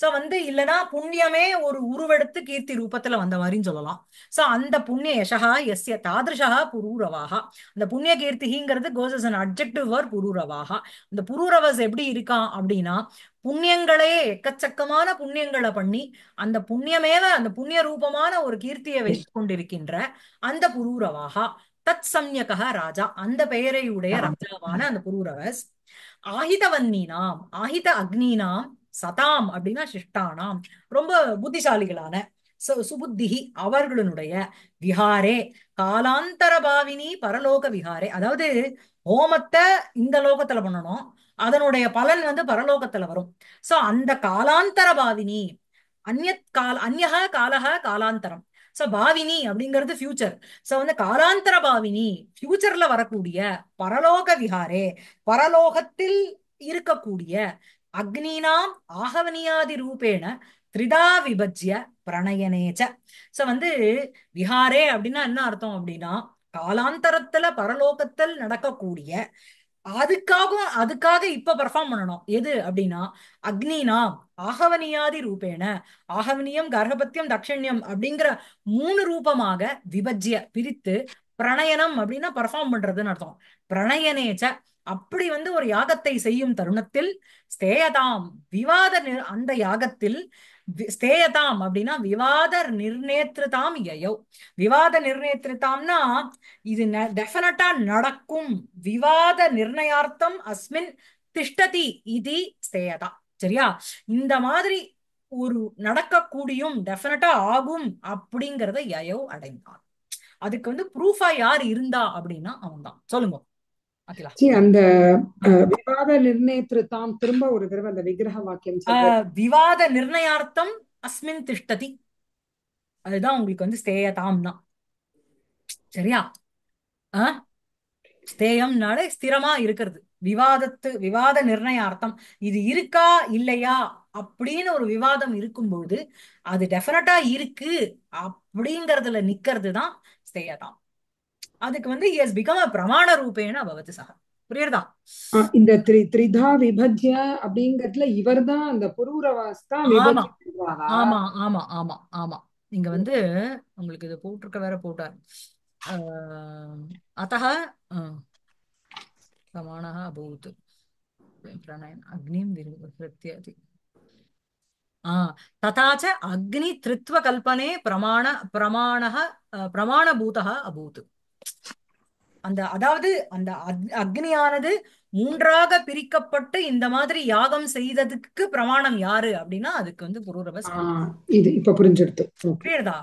சோ வந்து இல்லனா புண்ணியமே ஒரு உருவெடுத்து கீர்த்தி ரூபத்துல வந்த மாதிரின்னு சொல்லலாம் சோ அந்த புண்ணிய யசகா எஸ்ய தாதிருஷா புரூரவாகா அந்த புண்ணிய கீர்த்திங்கிறது கோஸ் அன் அப்ஜெக்டிவ் புரூரவாகா இந்த புரூரவஸ் எப்படி இருக்கான் அப்படின்னா புண்ணியங்களே எக்கச்சக்கமான புண்ணியங்களை பண்ணி அந்த புண்ணியமேவ அந்த புண்ணிய ரூபமான ஒரு கீர்த்தியை வைத்து கொண்டிருக்கின்ற அந்த புரூரவாகா தத் சம்யகா ராஜா அந்த பெயரையுடைய ராஜாவான அந்த புரூரவஸ் ஆஹிதவன்னீனாம் ஆஹித அக்னினாம் சதாம் அப்படின்னா சிஷ்டானாம் ரொம்ப புத்திசாலிகளான சுபுத்திகி அவர்களுடைய விஹாரே காலாந்தர பாவினி பரலோக விஹாரே அதாவது ஹோமத்தை இந்த லோகத்துல பண்ணணும் அதனுடைய பலன் வந்து பரலோகத்துல வரும் சோ அந்த காலாந்தர பாவினி அந்நத் கால அந்நக காலக காலாந்தரம் சோ பாவினி அப்படிங்கிறது ஃபியூச்சர் சோ வந்து காலாந்தர பாவினி ஃபியூச்சர்ல வரக்கூடிய பரலோக விகாரே பரலோகத்தில் இருக்கக்கூடிய அக்னினாம் ஆகவனியாதி ரூபேண திரிதா விபஜ்ய பிரணயனேச்ச சோ வந்து விஹாரே அப்படின்னா என்ன அர்த்தம் அப்படின்னா காலாந்தரத்துல பரலோகத்தில் நடக்கக்கூடிய அதுக்காக அதுக்காக இப்ப பர்ஃபார்ம் பண்ணணும் எது அப்படின்னா அக்னினா ஆகவனியாதி ரூபேன ஆகவனியம் கர்ப்பத்தியம் தக்ஷண்யம் அப்படிங்கிற மூணு ரூபமாக விபஜ்ய பிரித்து பிரணயனம் அப்படின்னா பர்ஃபார்ம் பண்றதுன்னு அர்த்தம் பிரணயனேச்ச அப்படி வந்து ஒரு யாகத்தை செய்யும் தருணத்தில் ஸ்தேயதாம் விவாத அந்த யாகத்தில் ஸ்தேயதாம் அப்படின்னா விவாத நிர்ணேத்திரதாம் யயோ விவாத நிர்ணேத்திரதாம்னா இது டெஃபினட்டா நடக்கும் விவாத நிர்ணயார்த்தம் அஸ்மின் திஷ்டதி இது ஸ்தேயதா சரியா இந்த மாதிரி ஒரு நடக்கக்கூடியும் டெஃபினட்டா ஆகும் அப்படிங்கறத யயோ அடைந்தான் அதுக்கு வந்து ப்ரூஃபா யார் இருந்தா அப்படின்னா அவன் தான் சொல்லுங்க அந்த விவாத நிர்ணயத்திருத்தாம் திரும்ப ஒரு தடவை அந்த விக்கிரக விவாத நிர்ணயார்த்தம் அஸ்மின் திஷ்டதி அதுதான் உங்களுக்கு வந்து ஸ்தேயதாம் தான் சரியா ஸ்தேயம்னாலே ஸ்திரமா இருக்கிறது விவாதத்து விவாத நிர்ணயார்த்தம் இது இருக்கா இல்லையா அப்படின்னு ஒரு விவாதம் இருக்கும்போது அது டெஃபினட்டா இருக்கு அப்படிங்கறதுல நிக்கிறது தான் ஸ்தேயதாம் அதுக்கு வந்து இஸ் பிகம் அ பிரமாண ரூபேன பவத்து சக புரியுறதா இந்த த்ரி த்ரிதா விபத்ய அப்படிங்கறதுல இவர் தான் அந்த புரூரவாஸ்தா ஆமா ஆமா ஆமா ஆமா ஆமா இங்க வந்து உங்களுக்கு இது போட்டிருக்க வேற போட்டார் அத்தः प्रमाणः अभूत् प्राणायाम अग्निं विहृत्यति तथा च अग्नितृत्वकल्पने प्रमाण प्रमाणः प्रमाणभूतः अभूत् அந்த அதாவது அந்த அக்னியானது மூன்றாக பிரிக்கப்பட்டு இந்த மாதிரி யாகம் செய்ததுக்கு பிரமாணம் யாரு அப்படின்னா அதுக்கு வந்து குரூரவ இது இப்ப புரிஞ்செடுத்து புரியுதா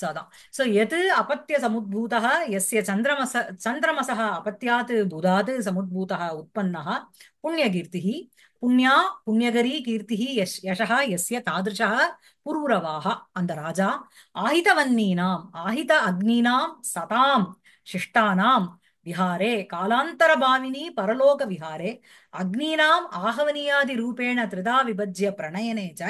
சோ அதான் சோ எது அபத்திய சமுத்பூதா எஸ்ய சந்திரமச சந்திரமசா அபத்தியாத் பூதாத் சமுத்பூதா உற்பன்னா புண்ணியகீர்த்திஹி புண்ணியா புண்ணியகரி கீர்த்திஹி யஷ் யஷா எஸ்ய தாதிருஷா புரூரவாக அந்த ராஜா ஆஹிதவன்னீனாம் ஆஹித அக்னீனாம் சதாம் சிஷ்டானாம் விஹாரே காலாந்தர பாவினி பரலோக விஹாரே அக்னீனாம் ஆகவனியாதி ரூபேண திருதா விபஜ்ய பிரணயனேஜ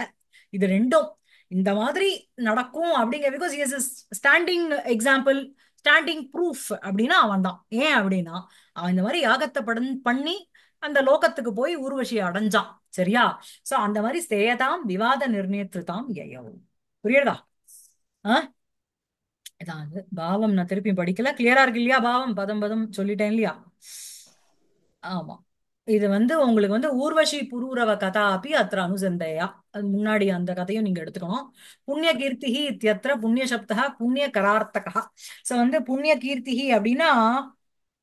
இது ரெண்டும் இந்த மாதிரி நடக்கும் அப்படிங்க because is standing example standing proof அப்படின்னா அவன் தான் ஏன் அப்படின்னா அவன் இந்த மாதிரி யாகத்தை படன் பண்ணி அந்த லோகத்துக்கு போய் ஊர்வசி அடைஞ்சான் சரியா சோ அந்த மாதிரி சேயதாம் விவாத நிர்ணயத்திருத்தாம் எயவும் புரியுறதா ஆஹ் ஏதாவது பாவம் நான் திருப்பி படிக்கல கிளியரா இருக்கு இல்லையா பாவம் பதம் பதம் சொல்லிட்டேன் இல்லையா ஆமா இது வந்து உங்களுக்கு வந்து ஊர்வஷி புரூரவ கதா அப்பி அத்திர அனுசந்தையா முன்னாடி அந்த கதையும் நீங்க எடுத்துக்கணும் புண்ணிய கீர்த்திஹி இத்தியத்திர புண்ணிய சப்தகா புண்ணிய கரார்த்தகா சோ வந்து புண்ணிய கீர்த்திஹி அப்படின்னா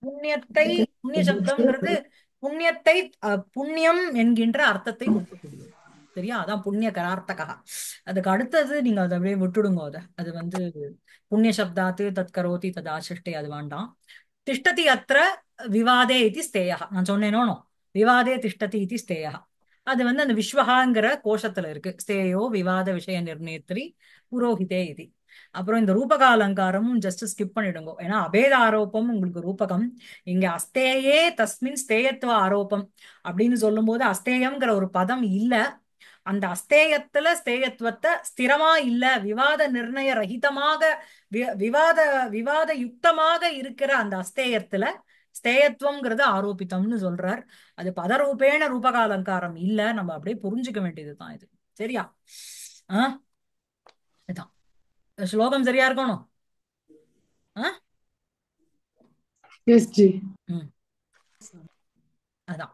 புண்ணியத்தை புண்ணிய சப்தம்ங்கிறது புண்ணியத்தை புண்ணியம் என்கின்ற அர்த்தத்தை கொடுக்கக்கூடியது சரியா அதான் புண்ணிய கரார்த்தகா அதுக்கு அடுத்தது நீங்க அதை அப்படியே விட்டுடுங்க அதை அது வந்து புண்ணிய சப்தாத்து தத் கரோதி தத் ஆசிஷ்டே அது வேண்டாம் திஷ்டதி அத்த விவாதே இது ஸ்தேயா நான் சொன்னேனோ விவாதே திஷ்டதி இது ஸ்தேயா அது வந்து அந்த விஸ்வகாங்கிற கோஷத்துல இருக்கு ஸ்தேயோ விவாத விஷய நிர்ணயத்திரி புரோஹிதே இது அப்புறம் இந்த ரூபக அலங்காரமும் ஜஸ்ட் ஸ்கிப் பண்ணிடுங்க ஏன்னா அபேத ஆரோப்பம் உங்களுக்கு ரூபகம் இங்க அஸ்தேயே தஸ்மின் ஸ்தேயத்துவ ஆரோப்பம் அப்படின்னு சொல்லும் போது அஸ்தேயம்ங்கிற ஒரு பதம் இல்ல அந்த அஸ்தேயத்துல ஸ்தேயத்துவத்தை ஸ்திரமா இல்ல விவாத நிர்ணய ரகிதமாக விவாத விவாத யுக்தமாக இருக்கிற அந்த அஸ்தேயத்துல ஸ்தேயத்துவம்ங்கிறது ஆரோபித்தம்னு சொல்றார் அது பதரூபேண ரூபகாலங்காரம் இல்ல நம்ம அப்படியே புரிஞ்சுக்க வேண்டியதுதான் இது சரியா ஆஹ் இதான் ஸ்லோகம் சரியா இருக்கணும் அதான்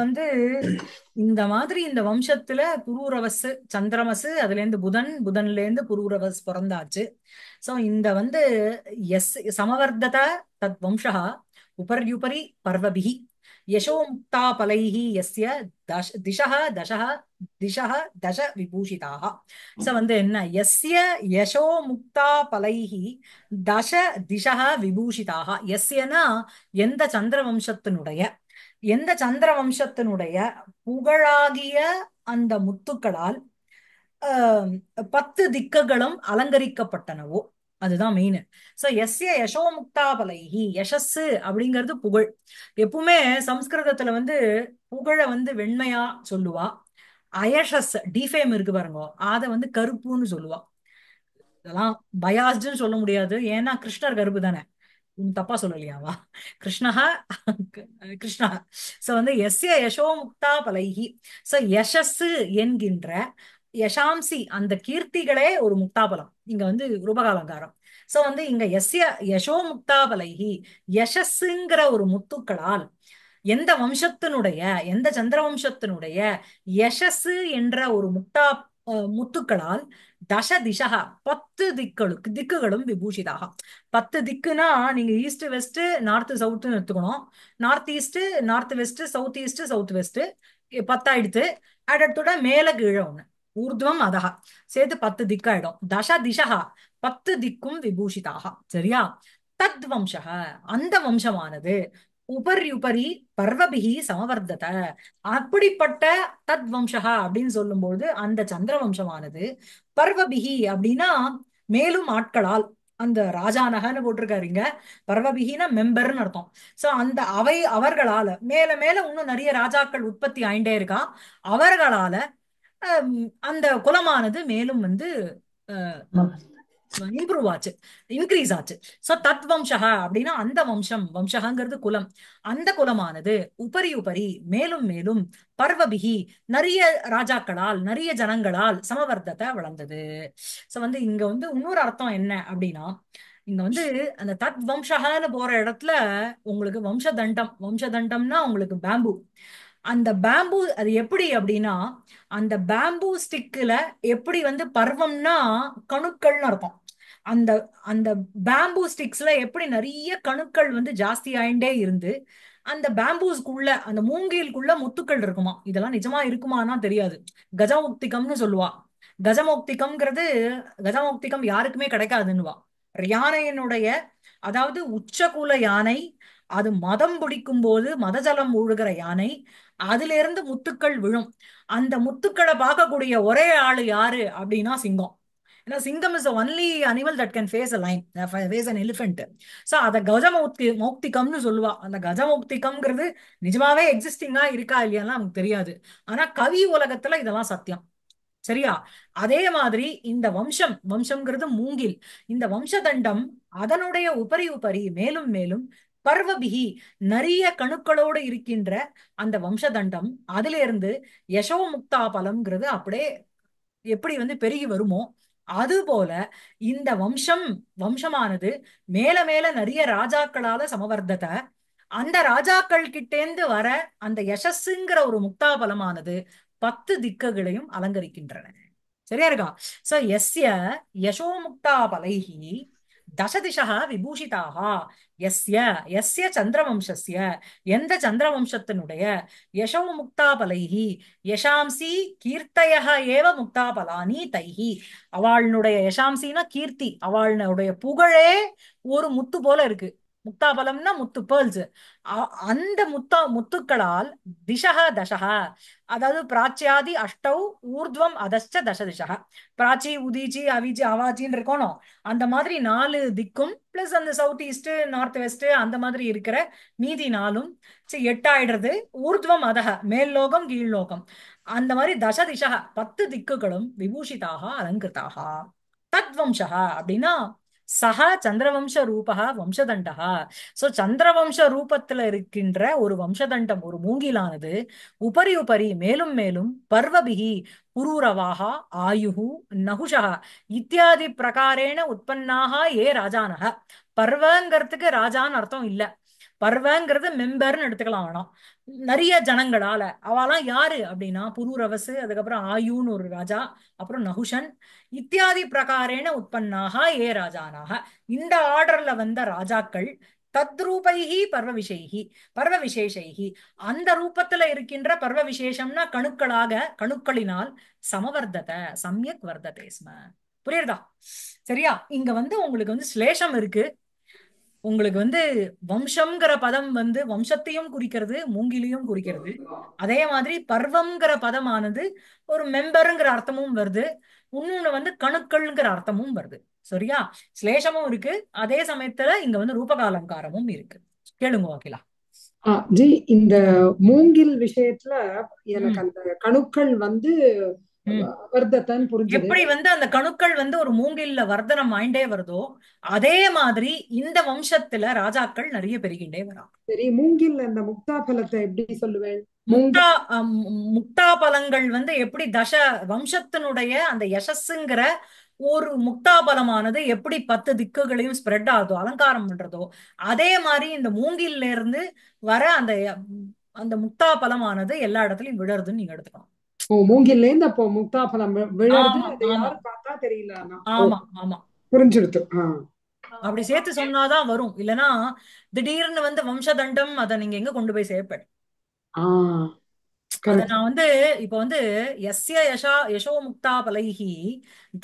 வந்து இந்த மாதிரி இந்த வம்சத்துல புரூரவஸ் சந்திரமசு அதுல இருந்து புதன் புதன்ல இருந்து புரூரவஸ் பிறந்தாச்சு சோ இந்த வந்து எஸ் சமவர்தத தத் வம்சா உபர்யுபரி பர்வபிகி யசோமுக்தா பலைஹி எஸ்ய தஷ திஷா தசா திஷா தச விபூஷிதாக சோ வந்து என்ன எஸ்ய யசோ முக்தா பலைஹி தச திஷா விபூஷிதாக எஸ்யனா எந்த சந்திர வம்சத்தினுடைய எந்த சந்திர வம்சத்தினுடைய புகழாகிய அந்த முத்துக்களால் பத்து திக்குகளும் அலங்கரிக்கப்பட்டனவோ அதுதான் மெயின் சோ எஸ்ய யசோ முக்தா பலைகி யசஸ் அப்படிங்கிறது புகழ் எப்பவுமே சம்ஸ்கிருதத்துல வந்து புகழை வந்து வெண்மையா சொல்லுவா அயசஸ் டிஃபேம் இருக்கு பாருங்க அதை வந்து கருப்புன்னு சொல்லுவா இதெல்லாம் பயாஸ்டுன்னு சொல்ல முடியாது ஏன்னா கிருஷ்ணர் கருப்பு தானே தப்பா சொல்லலையாவா கிருஷ்ணஹா கிருஷ்ணஹா சோ வந்து எஸ்ய யசோ முக்தா பலைகி சோ யசஸ்ஸு என்கின்ற யஷாம்சி அந்த கீர்த்திகளே ஒரு முக்தாபலம் இங்க வந்து ரூபகாலங்காரம் சோ வந்து இங்க எஸ்ய யசோ முக்தாபலைகி யசஸ்ங்கிற ஒரு முத்துக்களால் எந்த வம்சத்தினுடைய எந்த சந்திர வம்சத்தினுடைய யசஸ் என்ற ஒரு முக்தா முத்துக்களால் தச திசகா பத்து திக்களுக்கு திக்குகளும் விபூஷிதாக பத்து திக்குனா நீங்க ஈஸ்ட் வெஸ்ட் நார்த் சவுத்துன்னு எடுத்துக்கணும் north east north west south east south west பத்தாயிடுத்து அடுத்தோட மேல கீழே ஒண்ணு ஊர்துவம் அதஹா சேர்த்து பத்து திக்காயிடும் தச திசா பத்து திக்கும் விபூஷிதாக சரியா தத் வம்சக அந்த வம்சமானது உபரி உபரி பர்வபிகி சமவர்த்தத அப்படிப்பட்ட தத் வம்சகா அப்படின்னு சொல்லும்போது அந்த சந்திர வம்சமானது பர்வபிகி அப்படின்னா மேலும் ஆட்களால் அந்த ராஜானகன்னு போட்டிருக்காருங்க பர்வபிகினா மெம்பர்னு அர்த்தம் சோ அந்த அவை அவர்களால மேல மேல இன்னும் நிறைய ராஜாக்கள் உற்பத்தி ஆயிண்டே இருக்கா அவர்களால அந்த குலமானது மேலும் வந்து இம்ப்ரூவ் ஆச்சு இன்க்ரீஸ் ஆச்சு சோ தத் வம்சகா அப்படின்னா அந்த வம்சம் வம்சகாங்கிறது குலம் அந்த குலமானது உபரி உபரி மேலும் மேலும் பர்வபிகி நிறைய ராஜாக்களால் நிறைய ஜனங்களால் சமவர்த்தத்தை வளர்ந்தது சோ வந்து இங்க வந்து இன்னொரு அர்த்தம் என்ன அப்படின்னா இங்க வந்து அந்த தத் வம்சகான்னு போற இடத்துல உங்களுக்கு வம்ச தண்டம் வம்ச தண்டம்னா உங்களுக்கு பேம்பு அந்த பேம்பு அது எப்படி அப்படின்னா அந்த பேம்பு ஸ்டிக்கில் எப்படி வந்து பருவம்னா கணுக்கள்னு இருக்கும் அந்த அந்த பேம்பு ஸ்டிக்ஸ்ல எப்படி நிறைய கணுக்கள் வந்து ஜாஸ்தி ஆயிண்டே இருந்து அந்த பேம்பூஸ்க்குள்ள அந்த மூங்கிலுக்குள்ள முத்துக்கள் இருக்குமா இதெல்லாம் நிஜமா இருக்குமானா தெரியாது கஜமுக்திகம்னு சொல்லுவா கஜமோக்திகம்ங்கிறது கஜமோக்திகம் யாருக்குமே கிடைக்காதுன்னுவா யானையினுடைய அதாவது உச்சகுல யானை அது மதம் பிடிக்கும் போது மதஜலம் ஊழுகிற யானை அதிலிருந்து முத்துக்கள் விழும் அந்த முத்துக்களை பார்க்கக்கூடிய ஒரே ஆளு யாரு அப்படின்னா சிங்கம் ஏன்னா சிங்கம் is only animal that can face a lion face an elephant so அதை கஜமுக்தி மௌக்திகம்னு சொல்லுவா அந்த கஜமுக்திகம்ங்கிறது நிஜமாவே எக்ஸிஸ்டிங்கா இருக்கா இல்லையெல்லாம் நமக்கு தெரியாது ஆனா கவி உலகத்துல இதெல்லாம் சத்தியம் சரியா அதே மாதிரி இந்த வம்சம் வம்சம்ங்கிறது மூங்கில் இந்த வம்சதண்டம் அதனுடைய உபரி உபரி மேலும் மேலும் பர்வபிகி நிறைய கணுக்களோடு இருக்கின்ற அந்த வம்சதண்டம் அதுல இருந்து யசோ முக்தா பலம்ங்கிறது அப்படியே எப்படி வந்து பெருகி வருமோ அதுபோல இந்த வம்சம் வம்சமானது மேல மேல நிறைய ராஜாக்களால சமவர்த்தத்தை அந்த ராஜாக்கள் கிட்டேந்து வர அந்த யசஸ்ங்கிற ஒரு முக்தாபலமானது பத்து திக்குகளையும் அலங்கரிக்கின்றன சரியா இருக்கா சோ எஸ்ய யசோ முக்தா பலைகி தசதிஷா விபூஷிதாக எஸ்ய எஸ்ய சந்திரவம்சஸ்ய எந்த சந்திரவம்சத்தினுடைய யசோ முக்தாபலைஹி யசாம்சி கீர்த்தய ஏவ முக்தாபலானி தைஹி அவளுடைய யசாம்சினா கீர்த்தி அவளுடைய புகழே ஒரு முத்து போல இருக்கு முக்தாபலம்னா முத்து பேர்ல்ஸ் அந்த முத்தா முத்துக்களால் திசக தசக அதாவது பிராச்சியாதி அஷ்டவ் ஊர்துவம் அதஸ்ட தச திசக பிராச்சி உதிச்சி அவிஜி அவாச்சின்னு இருக்கணும் அந்த மாதிரி நாலு திக்கும் பிளஸ் அந்த சவுத் ஈஸ்ட் நார்த் வெஸ்ட் அந்த மாதிரி இருக்கிற மீதி நாளும் சரி எட்டாயிடுறது ஊர்துவம் அதக மேல் லோகம் கீழ் லோகம் அந்த மாதிரி தச திசக பத்து திக்குகளும் விபூஷிதாக அலங்கிருத்தாக தத்வம்சா அப்படின்னா சஹா சந்திரவம்ச ரூபா வம்சதண்டா சோ சந்திரவம்ச ரூபத்துல இருக்கின்ற ஒரு வம்சதண்டம் ஒரு மூங்கிலானது உபரி உபரி மேலும் மேலும் பர்வபிகி புரூரவாக ஆயுகு நகுஷா இத்தியாதி பிரகாரேண உற்பன்னாக ஏ ராஜானக பர்வங்கிறதுக்கு ராஜான்னு அர்த்தம் இல்ல பர்வங்கிறது மெம்பர்னு எடுத்துக்கலாம் வேணாம் நிறைய ஜனங்களால அவெல்லாம் யாரு அப்படின்னா புருரவசு அதுக்கப்புறம் ஆயுன்னு ஒரு ராஜா அப்புறம் நகுஷன் இத்தியாதி பிரகாரேன உற்பன்னாக ஏ ராஜானாக இந்த ஆர்டர்ல வந்த ராஜாக்கள் தத்ரூபைகி பர்வ விசேகி பர்வ விசேஷைகி அந்த ரூபத்துல இருக்கின்ற பர்வ விசேஷம்னா கணுக்களாக கணுக்களினால் சமவர்த்தத சமயக் வர்த்ததே ஸ்ம புரியுறதா சரியா இங்க வந்து உங்களுக்கு வந்து சிலேஷம் இருக்கு உங்களுக்கு வந்து வம்சம்ங்கிற பதம் வந்து வம்சத்தையும் குறிக்கிறது மூங்கிலையும் குறிக்கிறது அதே மாதிரி பர்வம்ங்கிற பதமானது ஒரு மெம்பருங்கிற அர்த்தமும் வருது இன்னொன்னு வந்து கணுக்கள்ங்கிற அர்த்தமும் வருது சரியா சிலேஷமும் இருக்கு அதே சமயத்துல இங்க வந்து ரூபகாலங்காரமும் இருக்கு கேளுங்க வாக்கிலா ஜி இந்த மூங்கில் விஷயத்துல எனக்கு அந்த கணுக்கள் வந்து எப்படி வந்து அந்த கணுக்கள் வந்து ஒரு மூங்கில்ல வர்தனம் ஆயிண்டே வருதோ அதே மாதிரி இந்த வம்சத்துல ராஜாக்கள் நிறைய பெருகிண்டே வராங்க சரி மூங்கில் அந்த முக்தா பலத்தை எப்படி சொல்லுவேன் முக்தா முக்தா பலங்கள் வந்து எப்படி தச வம்சத்தினுடைய அந்த யசஸ்ங்கிற ஒரு முக்தாபலமானது எப்படி பத்து திக்குகளையும் ஸ்ப்ரெட் ஆகுதோ அலங்காரம் பண்றதோ அதே மாதிரி இந்த மூங்கில இருந்து வர அந்த அந்த முக்தாபலமானது எல்லா இடத்துலயும் விழறதுன்னு நீங்க எடுத்துக்கணும் மூங்கில இருந்து அப்போ முக்தாபலம் விழுறது பார்த்தா தெரியல ஆமா ஆமா புரிஞ்சிடுது அப்படி சேர்த்து சொன்னாதான் வரும் இல்லனா திடீர்னு வந்து வம்சதண்டம் அத நீங்க எங்க கொண்டு போய் சேர்ப்பேன் நான் வந்து இப்ப வந்து எஸ்ய யசா யசோ முக்தா பலைஹி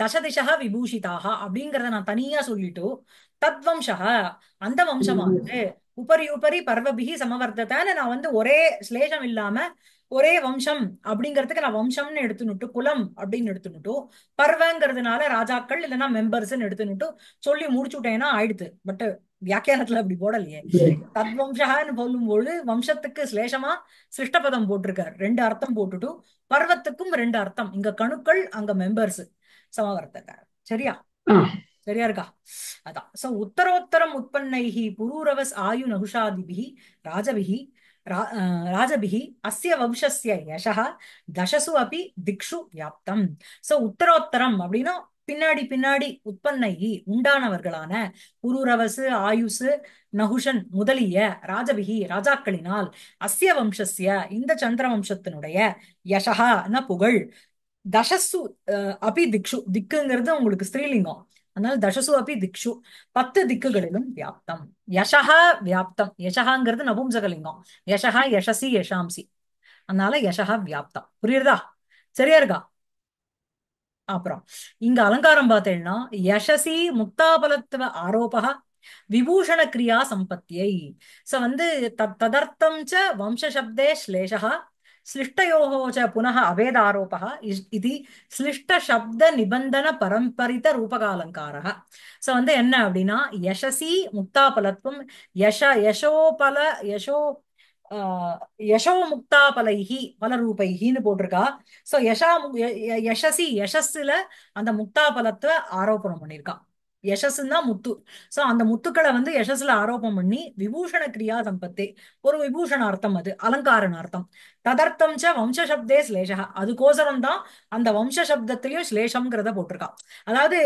தசதிஷா விபூஷிதாக அப்படிங்கறத நான் தனியா சொல்லிட்டு தத் வம்சா அந்த வம்சமானது உபரி உபரி பர்வபிகி சமவர்த்தத்தான நான் வந்து ஒரே ஸ்லேஷம் இல்லாம ஒரே வம்சம் அப்படிங்கிறதுக்கு நான் வம்சம்னு எடுத்துனுட்டு குலம் அப்படின்னு எடுத்துனுட்டு பர்வங்கிறதுனால ராஜாக்கள் இல்லைன்னா மெம்பர்ஸ்ன்னு எடுத்துனுட்டு சொல்லி முடிச்சு ஆயிடுது பட் வியாக்கியானத்துல அப்படி போடலையே தத்வம்சகான்னு சொல்லும்போது வம்சத்துக்கு சிலேஷமா சிருஷ்டபதம் போட்டிருக்காரு ரெண்டு அர்த்தம் போட்டுட்டு பர்வத்துக்கும் ரெண்டு அர்த்தம் இங்க கணுக்கள் அங்க மெம்பர்ஸ் சமாவர்த்தக்கார் சரியா சரியா இருக்கா அதான் சோ உத்தரோத்தரம் உற்பத்தி புரூரவஸ் ஆயு நகுஷாதிபிகி ராஜபிகி ராஜபிः அஸ்ய வம்சஸ்ய யசः தசசு அபி திக்ஷு வியாப்தம் சோ உத்தரோத்தரம் அப்படின்னா பின்னாடி பின்னாடி உற்பத்தி உண்டானவர்களான உருரவசு ஆயுசு நகுஷன் முதலிய ராஜபிகி ராஜாக்களினால் அஸ்ய வம்சஸ்ய இந்த சந்திர வம்சத்தினுடைய யசகா புகழ் தசசு அபி திக்ஷு திக்குங்கிறது உங்களுக்கு ஸ்ரீலிங்கம் அதனால தசசு அப்படி திக்ஷு பத்து திக்குகளிலும் வியாப்தம் யசகா வியாப்தம் யசகாங்கிறது நபும்சகலிங்கம் யசகா யசசி யசாம்சி அதனால யசகா வியாப்தம் புரியுறதா சரியா இருக்கா அப்புறம் இங்க அலங்காரம் பார்த்தேன்னா யசசி முக்தாபலத்துவ ஆரோபா விபூஷண கிரியா சம்பத்தியை சோ வந்து ததர்த்தம் ச வம்சசப்தே ஸ்லேஷா ஸ்லிஷ்டயோகோ ச புனः அவேதாரோபः இது ஸ்லிஷ்ட சப்த நிபந்தன பரம்பரித ரூபகாலங்காரः சோ வந்து என்ன அப்படின்னா யசசி முக்தாபலத்துவம் யஷ யசோபல யசோ யசோ முக்தா பலைஹி பலரூபைஹின்னு போட்டிருக்கா சோ யஷா யசசி யசஸ்ல அந்த முக்தா ஆரோபணம் பண்ணியிருக்கான் யசஸ்ன்னா முத்து சோ அந்த முத்துக்களை வந்து யசஸ்ல ஆரோபம் பண்ணி விபூஷண கிரியா சம்பத்தே ஒரு விபூஷண அர்த்தம் அது அலங்காரன் அர்த்தம் ததர்த்தம் ச வம்சப்தே ஸ்லேஷகா அதுக்கோசரம் தான் அந்த வம்சசப்தத்திலயும் ஸ்லேஷம்ங்கிறத போட்டிருக்கான் அதாவது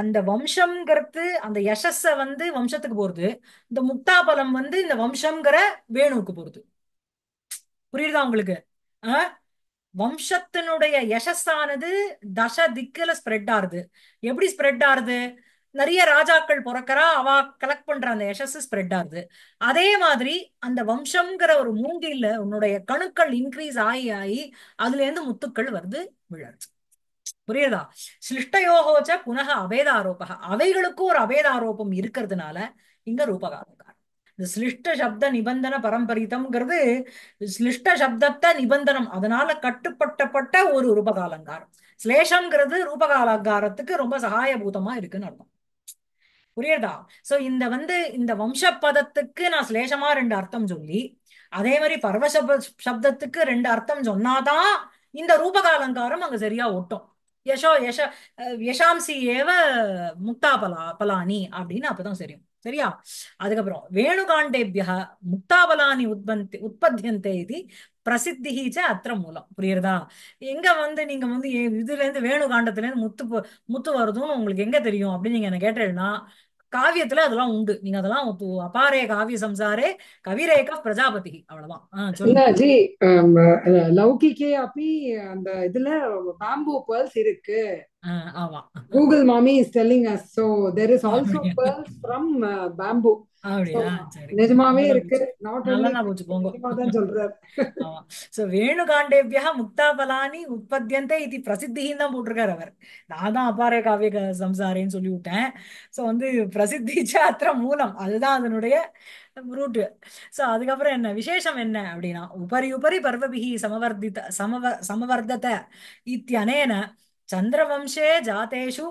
அந்த வம்சம்ங்கிறது அந்த யசஸ வந்து வம்சத்துக்கு போறது இந்த முக்தாபலம் வந்து இந்த வம்சம்ங்கிற வேணுவுக்கு போறது புரியுதா உங்களுக்கு ஆஹ் வம்சத்தினுடைய யசஸானது தச திக்கல ஸ்ப்ரெட் ஆறுது எப்படி ஸ்ப்ரெட் ஆறுது நிறைய ராஜாக்கள் பிறக்கிறா அவ கலெக்ட் பண்ற அந்த யசஸ்ஸு ஸ்ப்ரெட் ஆகுது அதே மாதிரி அந்த வம்சம்ங்கிற ஒரு மூங்கில உன்னுடைய கணுக்கள் இன்க்ரீஸ் ஆகி ஆகி அதுல இருந்து முத்துக்கள் வருது விழாது புரியுதா சிருஷ்டயோகோச்ச புனக அபேதாரோபக அவைகளுக்கும் ஒரு அவேதாரோபம் இருக்கிறதுனால இங்க ரூபகாலங்காரம் இந்த சிலிஷ்ட சப்த நிபந்தன பரம்பரிதம்ங்கிறது சிலிஷ்ட சப்தத்தை நிபந்தனம் அதனால கட்டுப்பட்டப்பட்ட ஒரு ரூபகாலங்காரம் சிலேஷம்ங்கிறது ரூபகாலங்காரத்துக்கு ரொம்ப சகாயபூதமா இருக்குன்னு அர்த்தம் புரியுதா சோ இந்த வந்து இந்த வம்ச பதத்துக்கு நான் சிலேஷமா ரெண்டு அர்த்தம் சொல்லி அதே மாதிரி பர்வ சப்தத்துக்கு ரெண்டு அர்த்தம் சொன்னாதான் இந்த ரூபகாலங்காரம் அங்க சரியா ஒட்டும் யசோ யச யசாம்சி ஏவ முக்தா பலா பலானி அப்படின்னு அப்பதான் சரியும் சரியா அதுக்கப்புறம் வேணுகாண்டேபிய முக்தாபலானி உற்பத்தி உற்பத்தியந்தே இது பிரசித்தி அத்திர மூலம் புரியுறதா எங்க வந்து நீங்க வந்து இதுல இருந்து வேணுகாண்டத்துல இருந்து முத்து முத்து வருதுன்னு உங்களுக்கு எங்க தெரியும் அப்படின்னு நீங்க என்ன கேட்டேன்னா காவியத்துல அதெல்லாம் உண்டு நீங்க அதெல்லாம் அபாரே காவிய சம்சாரே கவிரேக பிரஜாபதி அவ்வளவுதான் லௌகிக்கே அப்படி அந்த இதுல பாம்பு பேர்ஸ் இருக்கு கூகுள் மாமி is telling us so there is also pearls from bamboo தான் சொல்றாரு சோ உற்பத்தியந்தே இது தான் அவர் நான் தான் அபார காவிய சம்சாரின்னு சொல்லி விட்டேன் சோ வந்து பிரசித்தி சாத்திர மூலம் அதுதான் அதனுடைய ரூட்டு சோ அதுக்கப்புறம் என்ன விசேஷம் என்ன அப்படின்னா உபரி உபரி பர்வபிகி சமவர்தித சமவ சமவர்தத இத்தியனேன சந்திரவம்சே ஜாத்தேஷு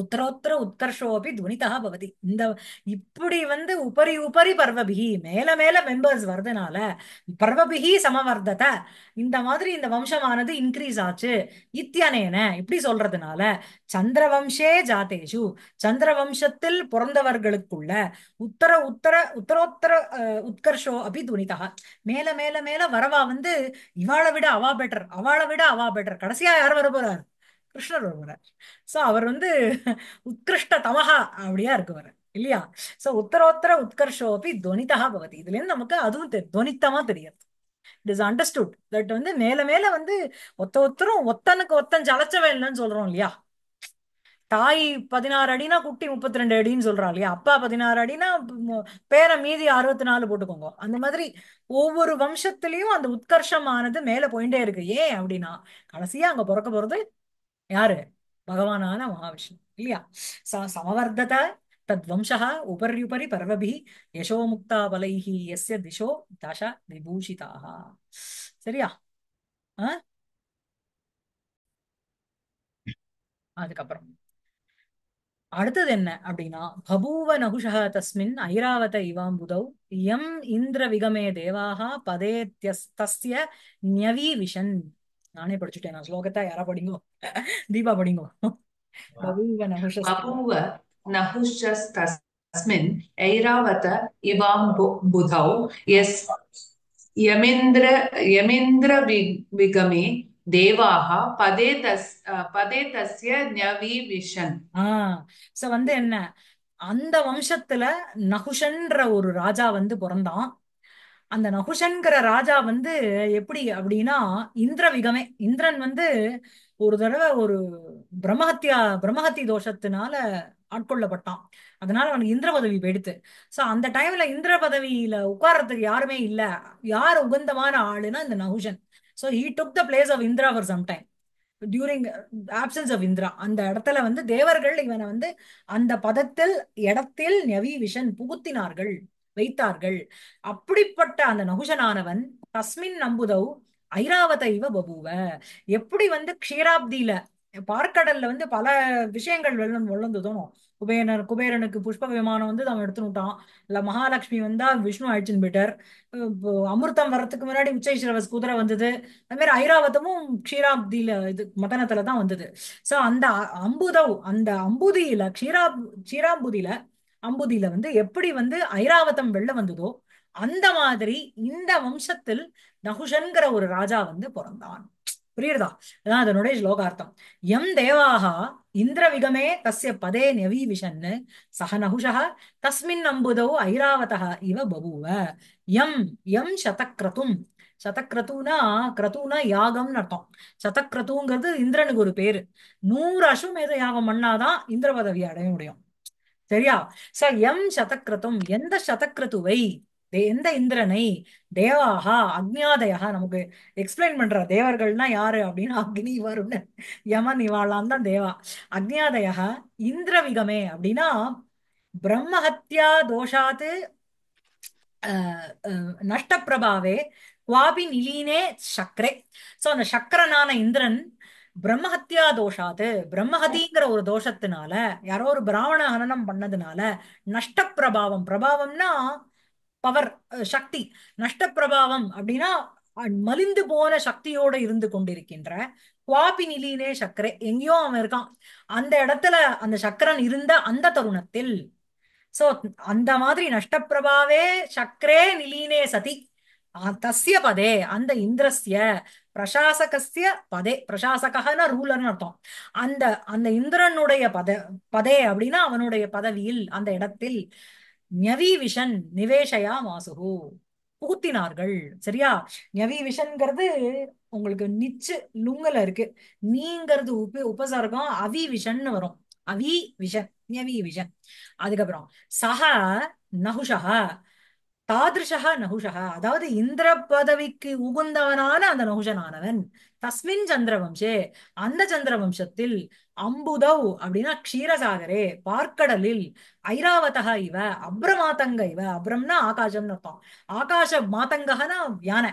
உத்தரோத்தர உத்தர்ஷோபி துவனிதா பவதி இந்த இப்படி வந்து உபரி உபரி பர்வபிகி மேல மேல மெம்பர்ஸ் வருதுனால பர்வபிகி சமவர்த்த இந்த மாதிரி இந்த வம்சமானது இன்க்ரீஸ் ஆச்சு இத்தியனேன இப்படி சொல்றதுனால சந்திரவம்சே ஜாதேஷு சந்திரவம்சத்தில் பிறந்தவர்களுக்குள்ள உத்தர உத்தர உத்தரோத்தர உத்கர்ஷோ அபி துனிதா மேல மேல மேல வரவா வந்து இவாளை விட அவா பெட்டர் அவாளை விட அவா பெட்டர் கடைசியா யார் வர போறாரு கிருஷ்ணர் வருவார் சோ அவர் வந்து உத்கிருஷ்ட தமஹா அப்படியா இருக்குவார் இல்லையா சோ உத்தரோத்தர உத்கர்ஷோபி துவனிதா இதுல இருந்து நமக்கு அதுவும் துவனித்தமா தெரியாது இட் இஸ் அண்டர்ஸ்டுட் தட் வந்து மேல மேல வந்து ஒத்த ஒத்தரும் ஒத்தனுக்கு ஒத்தன் ஜலச்சவே இல்லைன்னு சொல்றோம் இல்லையா தாய் பதினாறு அடினா குட்டி முப்பத்தி ரெண்டு அடின்னு சொல்றான் இல்லையா அப்பா பதினாறு அடினா பேரை மீதி அறுபத்தி நாலு போட்டுக்கோங்க அந்த மாதிரி ஒவ்வொரு வம்சத்திலையும் அந்த உத்கர்ஷமானது மேல போயிட்டே இருக்கு ஏன் அப்படின்னா கடைசியா அங்க பிறக்க போறது யாரு பகவானான மகாவிஷ்ணு இல்லையா சா சமவர்தத தத்வம்சா உபரியுபரி பர்வபி யசோமுக்தா பலைஹி எஸ்ய திசோ தச விபூஷிதாக சரியா அதுக்கப்புறம் அடுத்தது என்ன அப்படின்னா பபூவ நகுஷா தஸ்மின் ஐராவத இவாம்புதௌ எம் இந்திர விகமே தேவாக பதேத்யஸ்தஸ்ய ஞவி விஷன் நானே படிச்சுட்டேன் நான் ஸ்லோகத்தை யாரா படிங்கோ தீபா படிங்கோ பபூவ நகுஷ பபூவ நகுஷஸ்தஸ்மின் ஐராவத இவாம் புதௌ எஸ் யமேந்திர யமேந்திர விகமே தேவாக பதே தஸ் பதே தஸ்ய ஞவிவிஷன் ஆ சோ வந்து என்ன அந்த வம்சத்துல நகுஷன்ற ஒரு ராஜா வந்து பிறந்தான் அந்த நகுஷன்கிற ராஜா வந்து எப்படி அப்படின்னா இந்திர விகமே இந்திரன் வந்து ஒரு தடவை ஒரு பிரம்மஹத்தியா பிரம்மஹத்தி தோஷத்தினால ஆட்கொள்ளப்பட்டான் அதனால அவனுக்கு இந்திர பதவி போயிடுத்து சோ அந்த டைம்ல இந்திர பதவியில உட்கார்றதுக்கு யாருமே இல்ல யார் உகந்தமான ஆளுன்னா இந்த நகுஷன் so he took the place of Indra for some time during absence of Indra அந்த இடத்துல வந்து தேவர்கள் இவனை வந்து அந்த பதத்தில் இடத்தில் நவி விஷன் புகுத்தினார்கள் வைத்தார்கள் அப்படிப்பட்ட அந்த நகுஷனானவன் தஸ்மின் நம்புதவ் ஐராவத இவ பபுவ எப்படி வந்து க்ஷீராப்தியில பார்க்கடல்ல வந்து பல விஷயங்கள் வெள்ளம் வளர்ந்துதோனும் குபேரன் குபேரனுக்கு புஷ்ப விமானம் வந்து அவன் எடுத்துனுட்டான் இல்ல மகாலட்சுமி வந்தா விஷ்ணு அழிச்சுன்னு போயிட்டார் அமிர்தம் வர்றதுக்கு முன்னாடி உச்சைஸ்ரவஸ் குதிரை வந்தது அது மாதிரி ஐராவதமும் க்ஷீராப்தியில இது மதனத்துலதான் வந்தது சோ அந்த அம்புதவ் அந்த அம்புதியில க்ஷீரா க்ஷீராம்புதியில அம்புதியில வந்து எப்படி வந்து ஐராவதம் வெள்ள வந்ததோ அந்த மாதிரி இந்த வம்சத்தில் நகுஷன்கிற ஒரு ராஜா வந்து பிறந்தான் புரியுறதா அதான் அதனுடைய ஸ்லோகார்த்தம் எம் தேவாகா இந்திரவிகமே தஸ்ய பதே விஷன்னு சக நகுஷா தஸ்மின் அம்புதோ ஐராவதா இவ பபுவ எம் எம் சதக்ரதும் சதக்ரதுனா கிரதுனா யாகம்னு அர்த்தம் சதக்ரதுங்கிறது இந்திரனுக்கு ஒரு பேரு நூறு அஸ்வமேத யாகம் பண்ணாதான் இந்திர பதவி அடைய முடியும் சரியா ச எம் சதக்கிரதம் எந்த சதக்கிரதுவை எந்த இந்திரனை தேவாகா அக்ஞாதயா நமக்கு எக்ஸ்பிளைன் பண்ற தேவர்கள்னா யாரு அப்படின்னு அக்னி வருண் யம நிவாளான் தான் தேவா அக்ஞாதயா இந்திரவிகமே அப்படின்னா பிரம்மஹத்யா தோஷாத்து நஷ்டப்பிரபாவே குவாபி நிலீனே சக்கரே சோ அந்த சக்கரனான இந்திரன் பிரம்மஹத்யா தோஷாது பிரம்மஹதிங்கிற ஒரு தோஷத்தினால யாரோ ஒரு பிராமண ஹனனம் பண்ணதுனால நஷ்ட பிரபாவம் பிரபாவம்னா பவர் சக்தி நஷ்ட பிரபாவம் அப்படின்னா மலிந்து போன சக்தியோட இருந்து கொண்டிருக்கின்ற குவாபி நிலையிலே சக்கரை எங்கேயோ அவன் இருக்கான் அந்த இடத்துல அந்த சக்கரன் இருந்த அந்த தருணத்தில் சோ அந்த மாதிரி நஷ்டப்பிரபாவே சக்கரே நிலீனே சதி தஸ்ய பதே அந்த இந்திரஸ்ய பிரசாசகசிய பதே பிரசாசகன்னா ரூலர்னு அர்த்தம் அந்த அந்த இந்திரனுடைய பத பதே அப்படின்னா அவனுடைய பதவியில் அந்த இடத்தில் விஷன் நிவேஷயா மாசுகு புகுத்தினார்கள் சரியா ஞவி விஷன்கிறது உங்களுக்கு நிச்சு லுங்கல இருக்கு நீங்கிறது உப உபசர்க்கம் அவி விஷன்னு வரும் அவி விஷன் ஞவி விஷன் அதுக்கப்புறம் சஹ நகுஷா தாதிருஷா நகுஷா அதாவது இந்திர பதவிக்கு உகுந்தவனான அந்த நகுஷனானவன் தஸ்மின் சந்திரவம்சே அந்த சந்திரவம்சத்தில் அம்புதவ் அப்படின்னா க்ஷீரசாகரே பார்க்கடலில் ஐராவதா இவ அப்ரமாத்தங்க இவ அப்ரம்னா ஆகாசம்னு அர்த்தம் ஆகாஷ மாத்தங்கனா யானை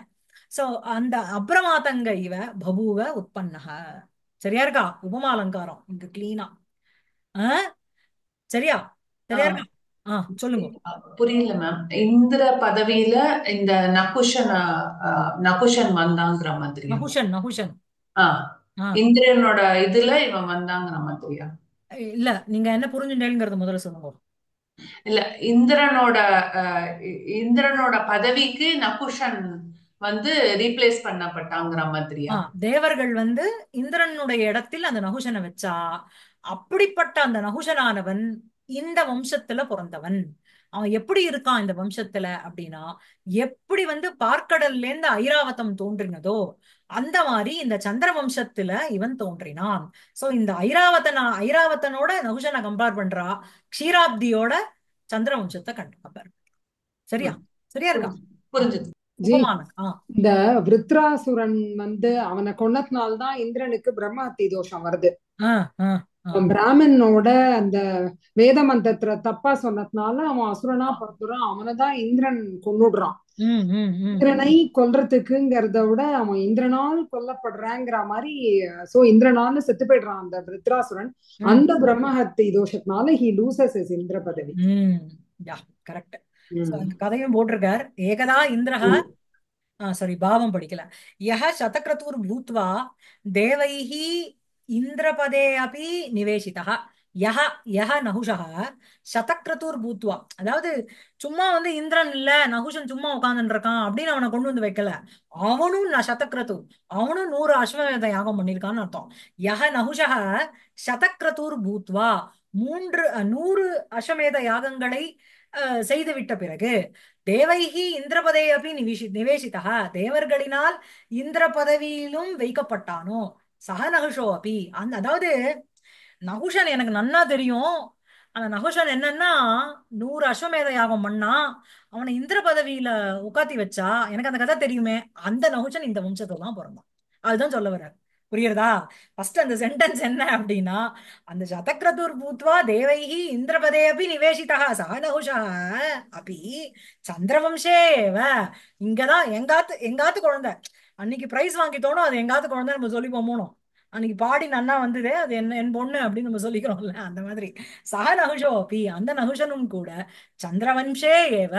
சோ அந்த அப்ரமாத்தங்க இவ பபுவ உற்பன்னக சரியா இருக்கா உபமாலங்காரம் இங்க கிளீனா சரியா சரியா இருக்கா ஆ சொல்லுங்க புரியல மேம் இந்திர பதவியில இந்த நகுஷன் நகுஷன் வந்தாங்கிற மாதிரியா நகுஷன் நகுஷன் ஆ இந்திரனோட இதுல இவன் வந்தாங்கிற மாதிரியா இல்ல நீங்க என்ன புரிஞ்சுட்டேங்கிறது முதல்ல சொல்லுங்க இல்ல இந்திரனோட இந்திரனோட பதவிக்கு நகுஷன் வந்து ரீப்ளேஸ் பண்ணப்பட்டாங்கிற மாதிரியா தேவர்கள் வந்து இந்திரனுடைய இடத்தில் அந்த நகுஷனை வச்சா அப்படிப்பட்ட அந்த நகுஷனானவன் இந்த வம்சத்துல பிறந்தவன் அவன் எப்படி இருக்கான் இந்த வம்சத்துல அப்படின்னா எப்படி வந்து பார்க்கடல்ல இருந்து ஐராவதம் தோன்றினதோ அந்த மாதிரி இந்த சந்திர வம்சத்துல இவன் தோன்றினான் சோ இந்த ஐராவதனா ஐராவதனோட நகுஷனை கம்பேர் பண்றா க்ஷீராப்தியோட சந்திர வம்சத்தை கம்பேர் சரியா சரியா இருக்கா புரிஞ்சுது இந்த விருத்ராசுரன் வந்து அவனை கொன்னதுனால்தான் இந்திரனுக்கு பிரம்மஹத்தி தோஷம் வருது பிராமனோட அவன் அந்த வேத மந்திரத்துல தப்பா சொன்னதுனால அவன் அசுரனா ஆ. அவனைதான் இந்திரன் கொண்டுடுறான் இந்திரனை கொல்றதுக்குங்கிறத விட அவன் இந்திரனால் கொல்லப்படுறாங்கிற மாதிரி சோ இந்திரனால செத்து போயிடுறான் அந்த ரித்ராசுரன் அந்த பிரம்மஹத்தி தோஷத்தினால ஹி லூசஸ் இஸ் இந்திர பதவி கரெக்ட் கதையும் போட்டிருக்கார் ஏகதா இந்திரஹா ஆஹ் சாரி பாவம் படிக்கல யஹ சதக்ரதூர் பூத்வா தேவைஹி இந்திரபதே அப்படி நிவேசிதா யஹ யஹ நகுஷா சதக்ரதூர் பூத்வா அதாவது சும்மா வந்து இந்திரன் இல்ல நகுஷன் சும்மா உட்காந்துட்டு இருக்கான் அப்படின்னு அவனை கொண்டு வந்து வைக்கல அவனும் நான் சதக்ரதூர் அவனும் நூறு அஸ்வமேத யாகம் பண்ணிருக்கான்னு அர்த்தம் யஹ நகுஷா சதக்ரதூர் பூத்வா மூன்று நூறு அஸ்வமேத யாகங்களை செய்து விட்ட பிறகு தேவைகி இந்திரபதே அப்படி நிவேஷி நிவேசிதா தேவர்களினால் இந்திர பதவியிலும் வைக்கப்பட்டானோ நகுஷோ அப்பி அந்த அதாவது நகுஷன் எனக்கு நன்னா தெரியும் அந்த நகுஷன் என்னன்னா நூறு அஸ்வமேத யாகம் பண்ணா அவனை இந்திர பதவியில உட்காத்தி வச்சா எனக்கு அந்த கதை தெரியுமே அந்த நகுஷன் இந்த வம்சத்துல தான் பிறந்தான் அதுதான் சொல்ல வர்றாரு புரியுறதா ஃபர்ஸ்ட் அந்த சென்டென்ஸ் என்ன அப்படின்னா அந்த சதக்ரதூர் பூத்வா தேவைகி இந்திரபதே அப்படி நிவேசிதா சா நகுஷா அப்படி சந்திரவம்சே இங்கதான் எங்காத்து எங்காத்து குழந்தை அன்னைக்கு ப்ரைஸ் வாங்கிட்டோனோ அது எங்காவது குழந்தை நம்ம சொல்லி போமோணும் அன்னைக்கு பாடி நன்னா வந்தது அது என்ன என் பொண்ணு அப்படின்னு நம்ம சொல்லிக்கிறோம்ல அந்த மாதிரி சக நகுஷோ அப்பி அந்த நகுஷனும் கூட சந்திரவன்ஷே ஏவ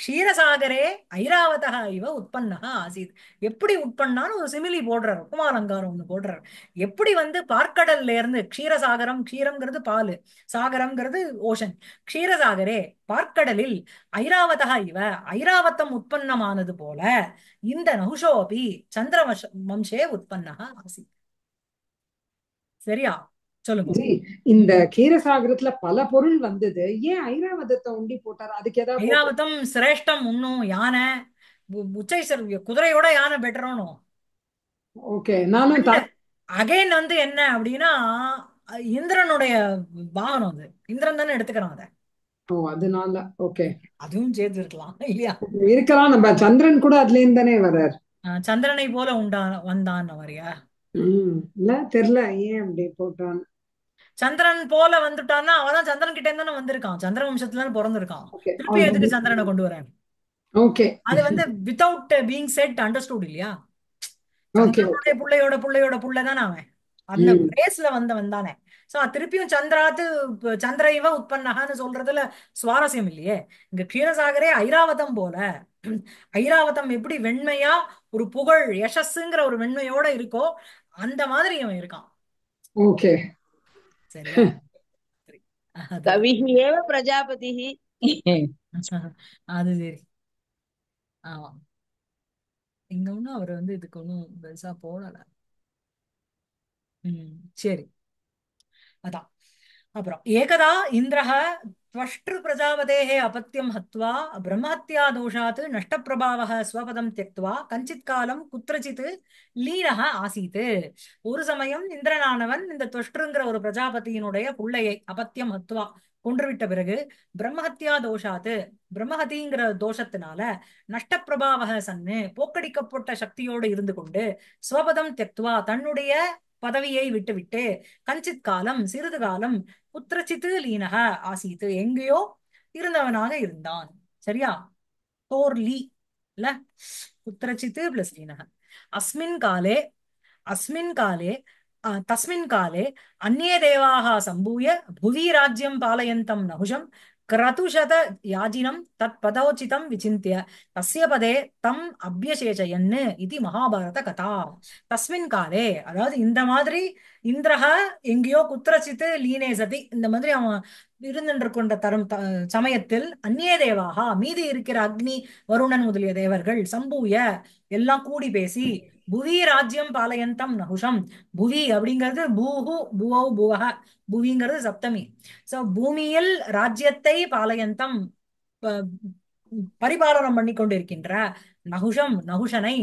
க்ஷீரசாகரே ஐராவதா இவ உற்பன்னா ஆசீத் எப்படி உட்பண்ணான்னு ஒரு சிமிலி போடுறார் உபமாலங்காரம் ஒன்று போடுறார் எப்படி வந்து பார்க்கடல்ல இருந்து க்ஷீரசாகரம் க்ஷீரம்ங்கிறது பால் சாகரம்ங்கிறது ஓஷன் க்ஷீரசாகரே பார்க்கடலில் ஐராவதா இவ ஐராவத்தம் உற்பன்னமானது போல இந்த நகுஷோபி சந்திர வம்சே உற்பன்னா ஆசீத் சரியா சொல்லுங்க இந்த கீரசாகரத்துல பல பொருள் வந்தது ஏன் ஐராவதத்தை உண்டி போட்டார் அதுக்கு ஏதாவது ஐராவதம் சிரேஷ்டம் உண்ணும் யானை உச்சைசர் குதிரையோட யானை பெட்டரணும் ஓகே நானும் அகைன் வந்து என்ன அப்படின்னா இந்திரனுடைய வாகனம் அது இந்திரன் தானே எடுத்துக்கிறான் அதை ஓ அதனால ஓகே அதுவும் சேர்த்து இருக்கலாம் இல்லையா இருக்கலாம் நம்ம சந்திரன் கூட அதுல தானே வர்றார் சந்திரனை போல உண்டா வந்தான் வரியா இல்ல தெரியல ஏன் அப்படி போட்டான் சந்திரன் போல வந்துட்டான்னா அவதான் சந்திரன் கிட்டே தானே வந்திருக்கான் சந்திர வம்சத்துல பிறந்திருக்கான் திருப்பி எதுக்கு சந்திரனை கொண்டு வரேன் ஓகே அது வந்து வித்தவுட் பீங் செட் அண்டர்ஸ்டூட் இல்லையா பிள்ளையோட பிள்ளையோட புள்ள தானே அவன் அந்த பிரேஸ்ல வந்தவன் தானே சோ திருப்பியும் சந்திராத்து சந்திர இவ சொல்றதுல சுவாரஸ்யம் இல்லையே இங்க கீரசாகரே ஐராவதம் போல ஐராவதம் எப்படி வெண்மையா ஒரு புகழ் யசஸ்ங்கிற ஒரு வெண்மையோட இருக்கோ அந்த மாதிரி அவன் இருக்கான் ஓகே சரியா பிரஜாபதி அது சரி ஆமா இங்க ஒண்ணும் அவர் வந்து இதுக்கு ஒன்றும் பெருசா போடல உம் சரி அதான் அப்புறம் ஏகதா இந்திரக அபத்தியம் ஹத்வா பிரம்மஹத்யா தோஷாத் நஷ்டப்பிரபாவ ஸ்வபதம் தியக்துவா கஞ்சித் காலம் குற்றச்சித் லீனக ஆசீத்து ஒரு சமயம் இந்திரனானவன் இந்த தொஷ்டுங்கிற ஒரு பிரஜாபதியினுடைய பிள்ளையை அபத்தியம் ஹத்வா கொன்றுவிட்ட பிறகு பிரம்மஹத்தியா தோஷாத்து பிரம்மஹதிங்கிற தோஷத்தினால நஷ்டப்பிரபாவக சன்னு போக்கடிக்கப்பட்ட சக்தியோடு இருந்து கொண்டு ஸ்வபதம் தியக்துவா தன்னுடைய பதவியை விட்டுவிட்டு கஞ்சித் காலம் சிறிது காலம் புத்திரச்சித்து லீனக ஆசீத்து எங்கேயோ இருந்தவனாக இருந்தான் சரியா போர் லீ இல்ல புத்திரச்சித்து பிளஸ் லீனக அஸ்மின் காலே அஸ்மின் காலே தஸ்மின் காலே அந்நிய தேவாக சம்பூய புவி ராஜ்யம் பாலயந்தம் நகுஷம் யாஜினம் தத் பதோச்சிதம் விசிந்திய तस्य पदे தம் அபியசேஷயன்னு இது மகாபாரத கதா தஸ்மின் காலே அதாவது இந்த மாதிரி இந்திரஹ எங்கேயோ குத்திரச்சித்து லீனே சதி இந்த மாதிரி அவன் இருந்துன்று கொண்ட தரும் சமயத்தில் அந்நிய தேவாகா மீதி இருக்கிற அக்னி வருணன் முதலிய தேவர்கள் சம்பூய எல்லாம் கூடி பேசி புவி ராஜ்யம் பாலயந்தம் நகுஷம் புவி அப்படிங்கிறது பூஹு புவௌ புவஹ புவிங்கிறது சப்தமி சோ பூமியில் ராஜ்யத்தை பாலயந்தம் பரிபாலனம் பண்ணி கொண்டிருக்கின்ற நகுஷம் நகுஷனை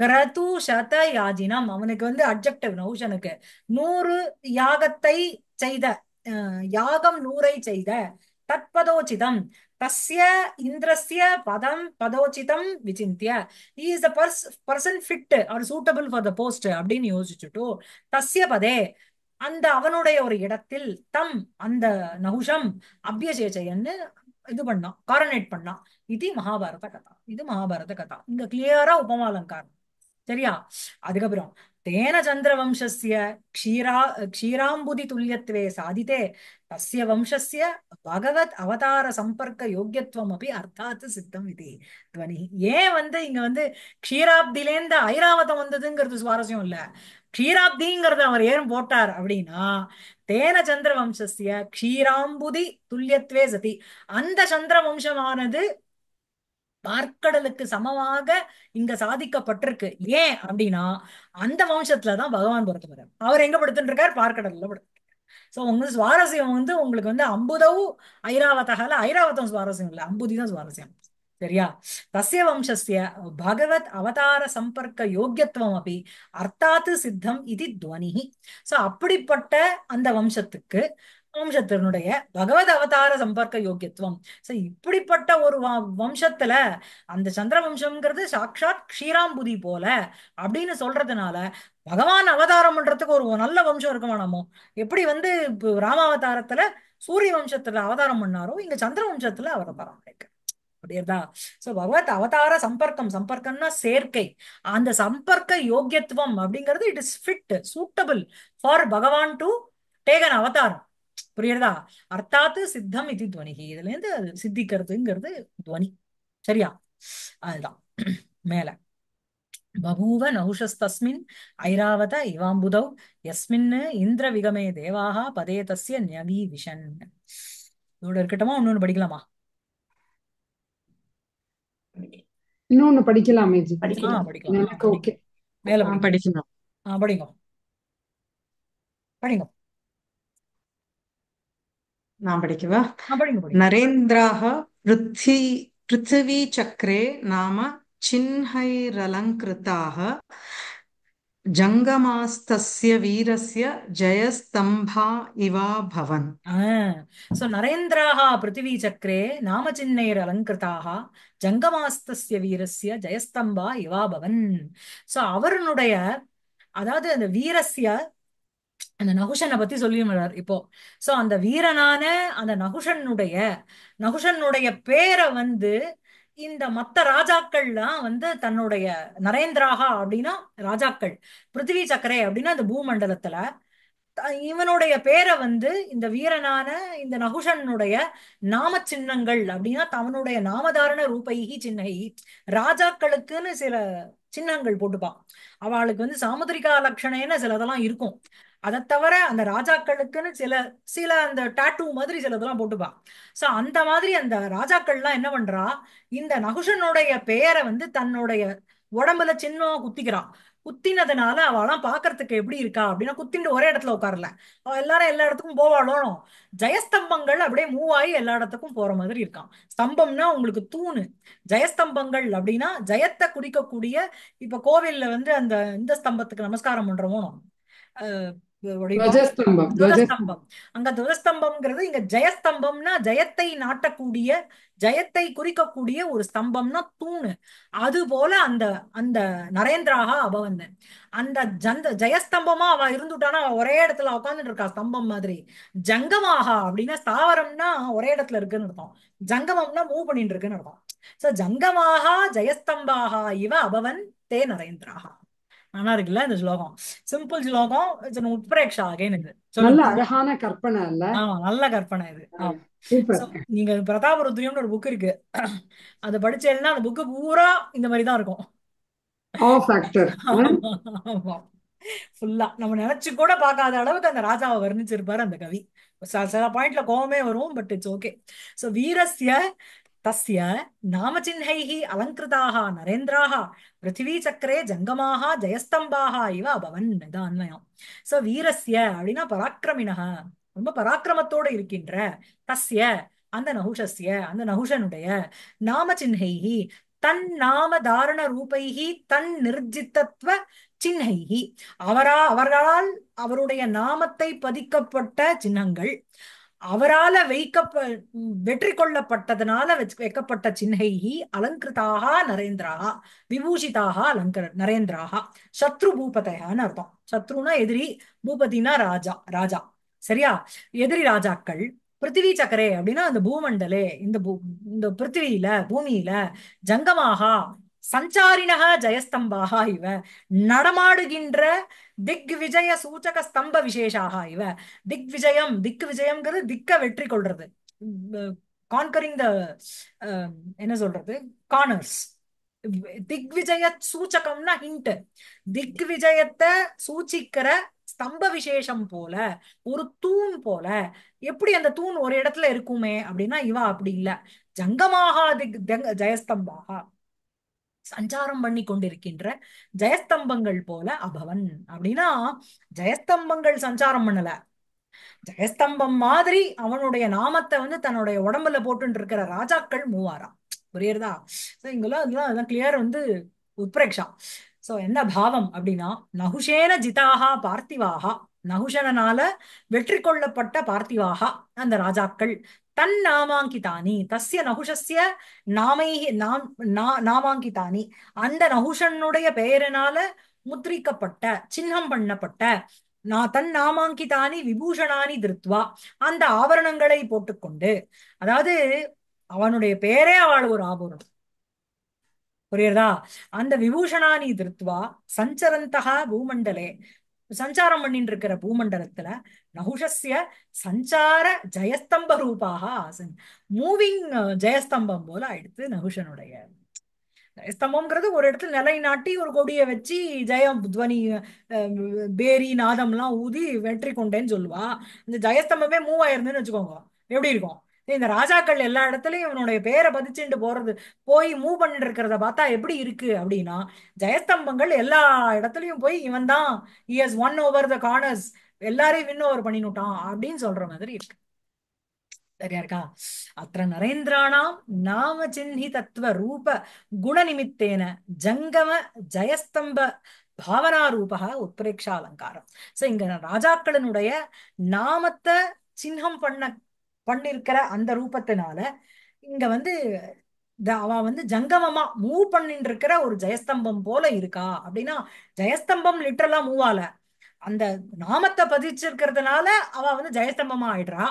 கிரது சத யாஜினம் அவனுக்கு வந்து அப்ஜெக்டிவ் நகுஷனுக்கு நூறு யாகத்தை செய்த யாகம் நூறை செய்த தத்பதோச்சிதம் தஸ்ய இந்திரஸ்ய பதம் பதோச்சிதம் விசிந்திய ஈ இஸ் த பர்ஸ் person fit or suitable for the post அப்படின்னு யோசிச்சுட்டு தஸ்ய பதே அந்த அவனுடைய ஒரு இடத்தில் தம் அந்த நகுஷம் அபியசேச்சையன்னு இது பண்ணான் காரனேட் பண்ணான் இது மகாபாரத கதா இது மகாபாரத கதா இங்க கிளியரா உபமாலங்காரம் சரியா அதுக்கப்புறம் தேன சந்திர வம்சஸ்ய க்ஷீரா க்ஷீராம்புதி துல்லியத்துவே சாதித்தே तस्य वंशस्य பகவத் அவதார சம்பர்க்க யோக்கியத்துவம் அப்படி அர்த்தாத்து சித்தம் இது துவனி ஏன் வந்து இங்க வந்து க்ஷீராப்திலேருந்து ஐராவதம் வந்ததுங்கிறது சுவாரஸ்யம் இல்ல க்ஷீராப்திங்கிறத அவர் ஏன் போட்டார் அப்படின்னா தேன சந்திர வம்சஸ்ய க்ஷீராம்புதி துல்லியத்வே சதி அந்த சந்திர வம்சமானது பார்க்கடலுக்கு சமமாக இங்க சாதிக்கப்பட்டிருக்கு ஏன் அப்படின்னா அந்த வம்சத்துலதான் பகவான் பொறுத்து அவர் எங்க படுத்துட்டு இருக்கார் பார்க்கடல்ல படுத்து ஸோ உங்க சுவாரஸ்யம் வந்து உங்களுக்கு வந்து அம்புதவு ஐராவதகால ஐராவதம் சுவாரஸ்யம் இல்லை அம்புதிதான் சுவாரஸ்யம் சரியா தசிய வம்சஸ்ய பகவத் அவதார சம்பர்க்க யோகியத்துவம் அப்படி அர்த்தாத்து சித்தம் இது துவனி ஸோ அப்படிப்பட்ட அந்த வம்சத்துக்கு வம்சத்தினுடைய பகவத் அவதார சம்பர்க்க யோக்கியத்துவம் சோ இப்படிப்பட்ட ஒரு வம்சத்துல அந்த சந்திர வம்சம்ங்கிறது சாட்சாத் க்ஷீராம்புதி போல அப்படின்னு சொல்றதுனால பகவான் அவதாரம் பண்றதுக்கு ஒரு நல்ல வம்சம் இருக்குமானமோ எப்படி வந்து ராமாவதாரத்துல சூரிய வம்சத்துல அவதாரம் பண்ணாரோ இங்க சந்திர வம்சத்துல அவதாரம் பண்ணிருக்க அப்படியதா சோ பகவத் அவதார சம்பர்க்கம் சம்பர்க்கம்னா சேர்க்கை அந்த சம்பர்க்க யோக்கியத்துவம் அப்படிங்கிறது it is fit suitable for Bhagavan to take an அவதாரம் புரியுறதா அர்த்தாத்து சித்தம் இது துவனிகி இதுல இருந்து அது சித்திக்கிறதுங்கிறது துவனி சரியா அதுதான் மேல பபூவ நௌஷஸ்தஸ்மின் ஐராவத இவாம்புதௌ எஸ்மின் இந்திர விகமே தேவாக பதே தஸ்ய நவி விஷன் இதோட இருக்கட்டமா இன்னொன்னு படிக்கலாமா இன்னொன்னு படிக்கலாமே படிக்கலாம் மேல படிக்கலாம் படிங்க படிங்க நான் படிக்கவா நரேந்திராக பிருத்தி பிருத்திவி சக்கரே நாம சின்ஹைரலங்கிருத்தாக ஜங்கமாஸ்தஸ்ய வீரஸ்ய ஜயஸ்தம்பா இவா பவன் சோ நரேந்திராக பிருத்திவி சக்கரே நாம நாமச்சின்னைர் அலங்கிருத்தாக ஜங்கமாஸ்தஸ்ய வீரஸ்ய ஜயஸ்தம்பா இவா பவன் சோ அவருடைய அதாவது அந்த வீரஸ்ய அந்த நகுஷனை பத்தி சொல்லி இப்போ சோ அந்த வீரனான அந்த நகுஷனுடைய நகுஷனுடைய பேரை வந்து இந்த மத்த ராஜாக்கள்லாம் வந்து தன்னுடைய நரேந்திராகா அப்படின்னா ராஜாக்கள் பிருத்திவி சக்கரை அப்படின்னா அந்த பூமண்டலத்துல இவனுடைய பேரை வந்து இந்த வீரனான இந்த நகுஷனுடைய நாம சின்னங்கள் அப்படின்னா தவனுடைய நாமதாரண ரூபைகி சின்னகி ராஜாக்களுக்குன்னு சில சின்னங்கள் போட்டுப்பான் அவளுக்கு வந்து சாமுதிரிகா லட்சணேன்னு சிலதெல்லாம் இருக்கும் அதை தவிர அந்த ராஜாக்களுக்குன்னு சில சில அந்த டாட்டூ மாதிரி சிலதெல்லாம் போட்டுப்பான் ஸோ அந்த மாதிரி அந்த ராஜாக்கள்லாம் என்ன பண்றா இந்த நகுஷனுடைய பெயரை வந்து தன்னுடைய உடம்புல சின்னம் குத்திக்கிறான் குத்தினதுனால அவெல்லாம் பாக்குறதுக்கு எப்படி இருக்கா அப்படின்னா குத்திட்டு ஒரே இடத்துல உட்காரல அவள் எல்லாரும் எல்லா இடத்துக்கும் போவாளும் ஜெயஸ்தம்பங்கள் அப்படியே மூவ் ஆகி எல்லா இடத்துக்கும் போற மாதிரி இருக்கான் ஸ்தம்பம்னா உங்களுக்கு தூணு ஜெயஸ்தம்பங்கள் அப்படின்னா ஜெயத்தை குறிக்கக்கூடிய இப்ப கோவில்ல வந்து அந்த இந்த ஸ்தம்பத்துக்கு நமஸ்காரம் பண்றோமோ அங்க துவஜஸ்தம்பம்ங்கிறது இங்க ஜெயஸ்தம்பம்னா ஜெயத்தை நாட்டக்கூடிய ஜெயத்தை குறிக்கக்கூடிய ஒரு ஸ்தம்பம்னா தூணு அது போல அந்த அந்த நரேந்திராக அவ அந்த ஜந்த ஜெயஸ்தம்பமா அவ இருந்துட்டானா ஒரே இடத்துல உட்காந்துட்டு இருக்கா ஸ்தம்பம் மாதிரி ஜங்கமாகா அப்படின்னா ஸ்தாவரம்னா ஒரே இடத்துல இருக்குன்னு அர்த்தம் ஜங்கமம்னா மூவ் பண்ணிட்டு இருக்குன்னு அர்த்தம் சோ ஜங்கமாகா ஜெயஸ்தம்பாகா இவ அபவன் தே நரேந்திராகா நல்லா இருக்குல்ல இந்த ஸ்லோகம் சிம்பிள் ஸ்லோகம் இட்ஸ் an உட்பிரேக்ஷா அகைன் இது நல்ல அழகான கற்பனை இல்ல ஆமா நல்ல கற்பனை இது ஆமா சூப்பர் So, நீங்க பிரதாபருத்ரியம்னு ஒரு புக் இருக்கு அதை படிச்சேன்னா அந்த புக்கு பூரா இந்த மாதிரி தான் இருக்கும் ஃபுல்லா நம்ம நினைச்சு கூட பார்க்காத அளவுக்கு அந்த ராஜாவை வர்ணிச்சிருப்பாரு அந்த கவி சில பாயிண்ட்ல கோவமே வரும் பட் இட்ஸ் ஓகே சோ வீரஸ்ய तस्य नामचिह्नैः अलङ्कृताः नरेन्द्राः பிருத்திவீச்சக்கரே ஜங்கமாக ஜயஸ்தம்பா இவ அபவன் தான் அன்வயம் சோ வீரஸ்ய அப்படின்னா ரொம்ப பராக்கிரமத்தோடு இருக்கின்ற தஸ்ய அந்த நகுஷஸ்ய அந்த நகுஷனுடைய நாம சின்னைகி தன் நாம தாரண ரூபைஹி தன் நிர்ஜித்தத்துவ சின்னைகி அவரா அவர்களால் அவருடைய நாமத்தை பதிக்கப்பட்ட சின்னங்கள் அவரால வைக்க வெற்றி கொள்ளப்பட்டதுனால வைக்கப்பட்ட சின்னைகி அலங்கிருதாக நரேந்திராக விபூஷிதாக அலங்க நரேந்திராக சத்ரு பூபதையான்னு அர்த்தம் சத்ருனா எதிரி பூபதினா ராஜா ராஜா சரியா எதிரி ராஜாக்கள் பிருத்திவி சக்கரே அப்படின்னா அந்த பூமண்டலே இந்த பூ இந்த பிருத்திவியில பூமியில ஜங்கமாக சஞ்சாரினகா ஜெயஸ்தம்பாக இவ நடமாடுகின்ற திக் விஜய சூச்சக ஸ்தம்ப விசேஷாக இவ திக் விஜயம் திக் விஜயம்ங்கிறது திக்க வெற்றி கொள்றது கான்கரிங் த என்ன சொல்றது கார்னர்ஸ் திக் விஜய சூச்சகம்னா ஹிண்ட் திக் விஜயத்தை சூச்சிக்கிற ஸ்தம்ப விசேஷம் போல ஒரு தூண் போல எப்படி அந்த தூண் ஒரு இடத்துல இருக்குமே அப்படின்னா இவ அப்படி இல்லை ஜங்கமாக திக் ஜெயஸ்தம்பாக சஞ்சாரம் பண்ணி கொண்டிருக்கின்ற ஜெயஸ்தம்பங்கள் போல அபவன் அப்படின்னா ஜெயஸ்தம்பங்கள் சஞ்சாரம் பண்ணல ஜெயஸ்தம்பம் மாதிரி அவனுடைய நாமத்தை வந்து தன்னுடைய உடம்புல போட்டு இருக்கிற ராஜாக்கள் மூவாராம் புரியுறதா இங்கெல்லாம் அதெல்லாம் கிளியர் வந்து உத்ரேக்ஷா சோ என்ன பாவம் அப்படின்னா நகுஷேன ஜிதாகா பார்த்திவாகா நகுஷனால வெற்றி கொள்ளப்பட்ட பார்த்திவாகா அந்த ராஜாக்கள் தன்னாமாங்கிதானி தஸ்ய நகுஷஸ்ய நாமை நாம் நாமாங்கிதானி அந்த நகுஷனுடைய பெயரினால முத்திரிக்கப்பட்ட சின்னம் பண்ணப்பட்ட நான் தன் நாமாங்கிதானி விபூஷணானி திருத்வா அந்த ஆபரணங்களை போட்டுக்கொண்டு அதாவது அவனுடைய பேரே அவள் ஒரு ஆபரணம் புரியுறதா அந்த விபூஷணானி திருத்வா சஞ்சரந்தகா பூமண்டலே சஞ்சாரம் பண்ணிட்டு இருக்கிற பூமண்டலத்துல நகுஷஸ்ய சஞ்சார ஜெயஸ்தம்ப ரூபாக ஆசன் மூவிங் ஜெயஸ்தம்பம் போல ஆயிடுத்து நகுஷனுடைய ஜெயஸ்தம்பம்ங்கிறது ஒரு இடத்துல நிலை நாட்டி ஒரு கொடியை வச்சு ஜெயம் துவனி பேரி நாதம்லாம் ஊதி வெற்றி கொண்டேன்னு சொல்லுவா இந்த ஜெயஸ்தம்பமே மூவ் ஆயிருந்தேன்னு வச்சுக்கோங்க எப்படி இருக்கும் இந்த ராஜாக்கள் எல்லா இடத்துலயும் இவனுடைய பேரை பதிச்சுட்டு போறது போய் மூவ் பண்ணிட்டு இருக்கிறத பார்த்தா எப்படி இருக்கு அப்படின்னா ஜெயஸ்தம்பங்கள் எல்லா இடத்துலயும் போய் இவன் தான் is won over the corners எல்லாரையும் வின் ஓவர் பண்ணினுட்டான் அப்படின்னு சொல்ற மாதிரி இருக்கு சரியா இருக்கா அத்த நரேந்திராணாம் நாம சின்னி தத்துவ ரூப குண நிமித்தேன ஜங்கம ஜெயஸ்தம்ப பாவனா ரூபா உத்பிரேக்ஷா அலங்காரம் சோ இங்க ராஜாக்களினுடைய நாமத்தை சின்னம் பண்ண பண்ணிருக்கிற அந்த ரூபத்தினால இங்க வந்து அவ வந்து ஜங்கமமா மூவ் பண்ணிட்டு இருக்கிற ஒரு ஜெயஸ்தம்பம் போல இருக்கா அப்படின்னா ஜெயஸ்தம்பம் லிட்டரலா மூவ் ஆல அந்த நாமத்தை பதிச்சிருக்கிறதுனால அவ வந்து ஜெயஸ்தம்பமா ஆயிடுறா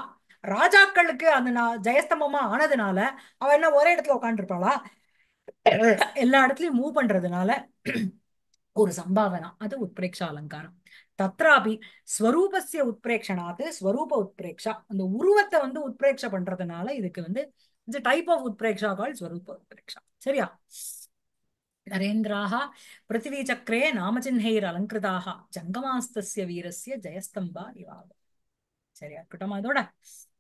ராஜாக்களுக்கு அந்த ஜெயஸ்தம்பமா ஆனதுனால அவ என்ன ஒரே இடத்துல உட்காந்துருப்பாளா எல்லா இடத்துலயும் மூவ் பண்றதுனால ஒரு சம்பாவனா அது உட்பிரேக்ஷா அலங்காரம் தத்ராபி ஸ்வரூபஸ்ய உத்பிரேக்ஷனாத்து ஸ்வரூப உத்பிரேக்ஷா அந்த உருவத்தை வந்து உத்பிரேக்ஷா பண்றதுனால இதுக்கு வந்து இந்த டைப் ஆஃப் உத்பிரேக்ஷா கால் ஸ்வரூப உத்பிரேக்ஷா சரியா நரேந்திராஹா பிருத்திவி சக்கரே நாமச்சின்ஹைர் அலங்கிருதாக ஜங்கமாஸ்தஸ்ய வீரஸ்ய ஜெயஸ்தம்பா இவாக சரியா இருக்கட்டும் அதோட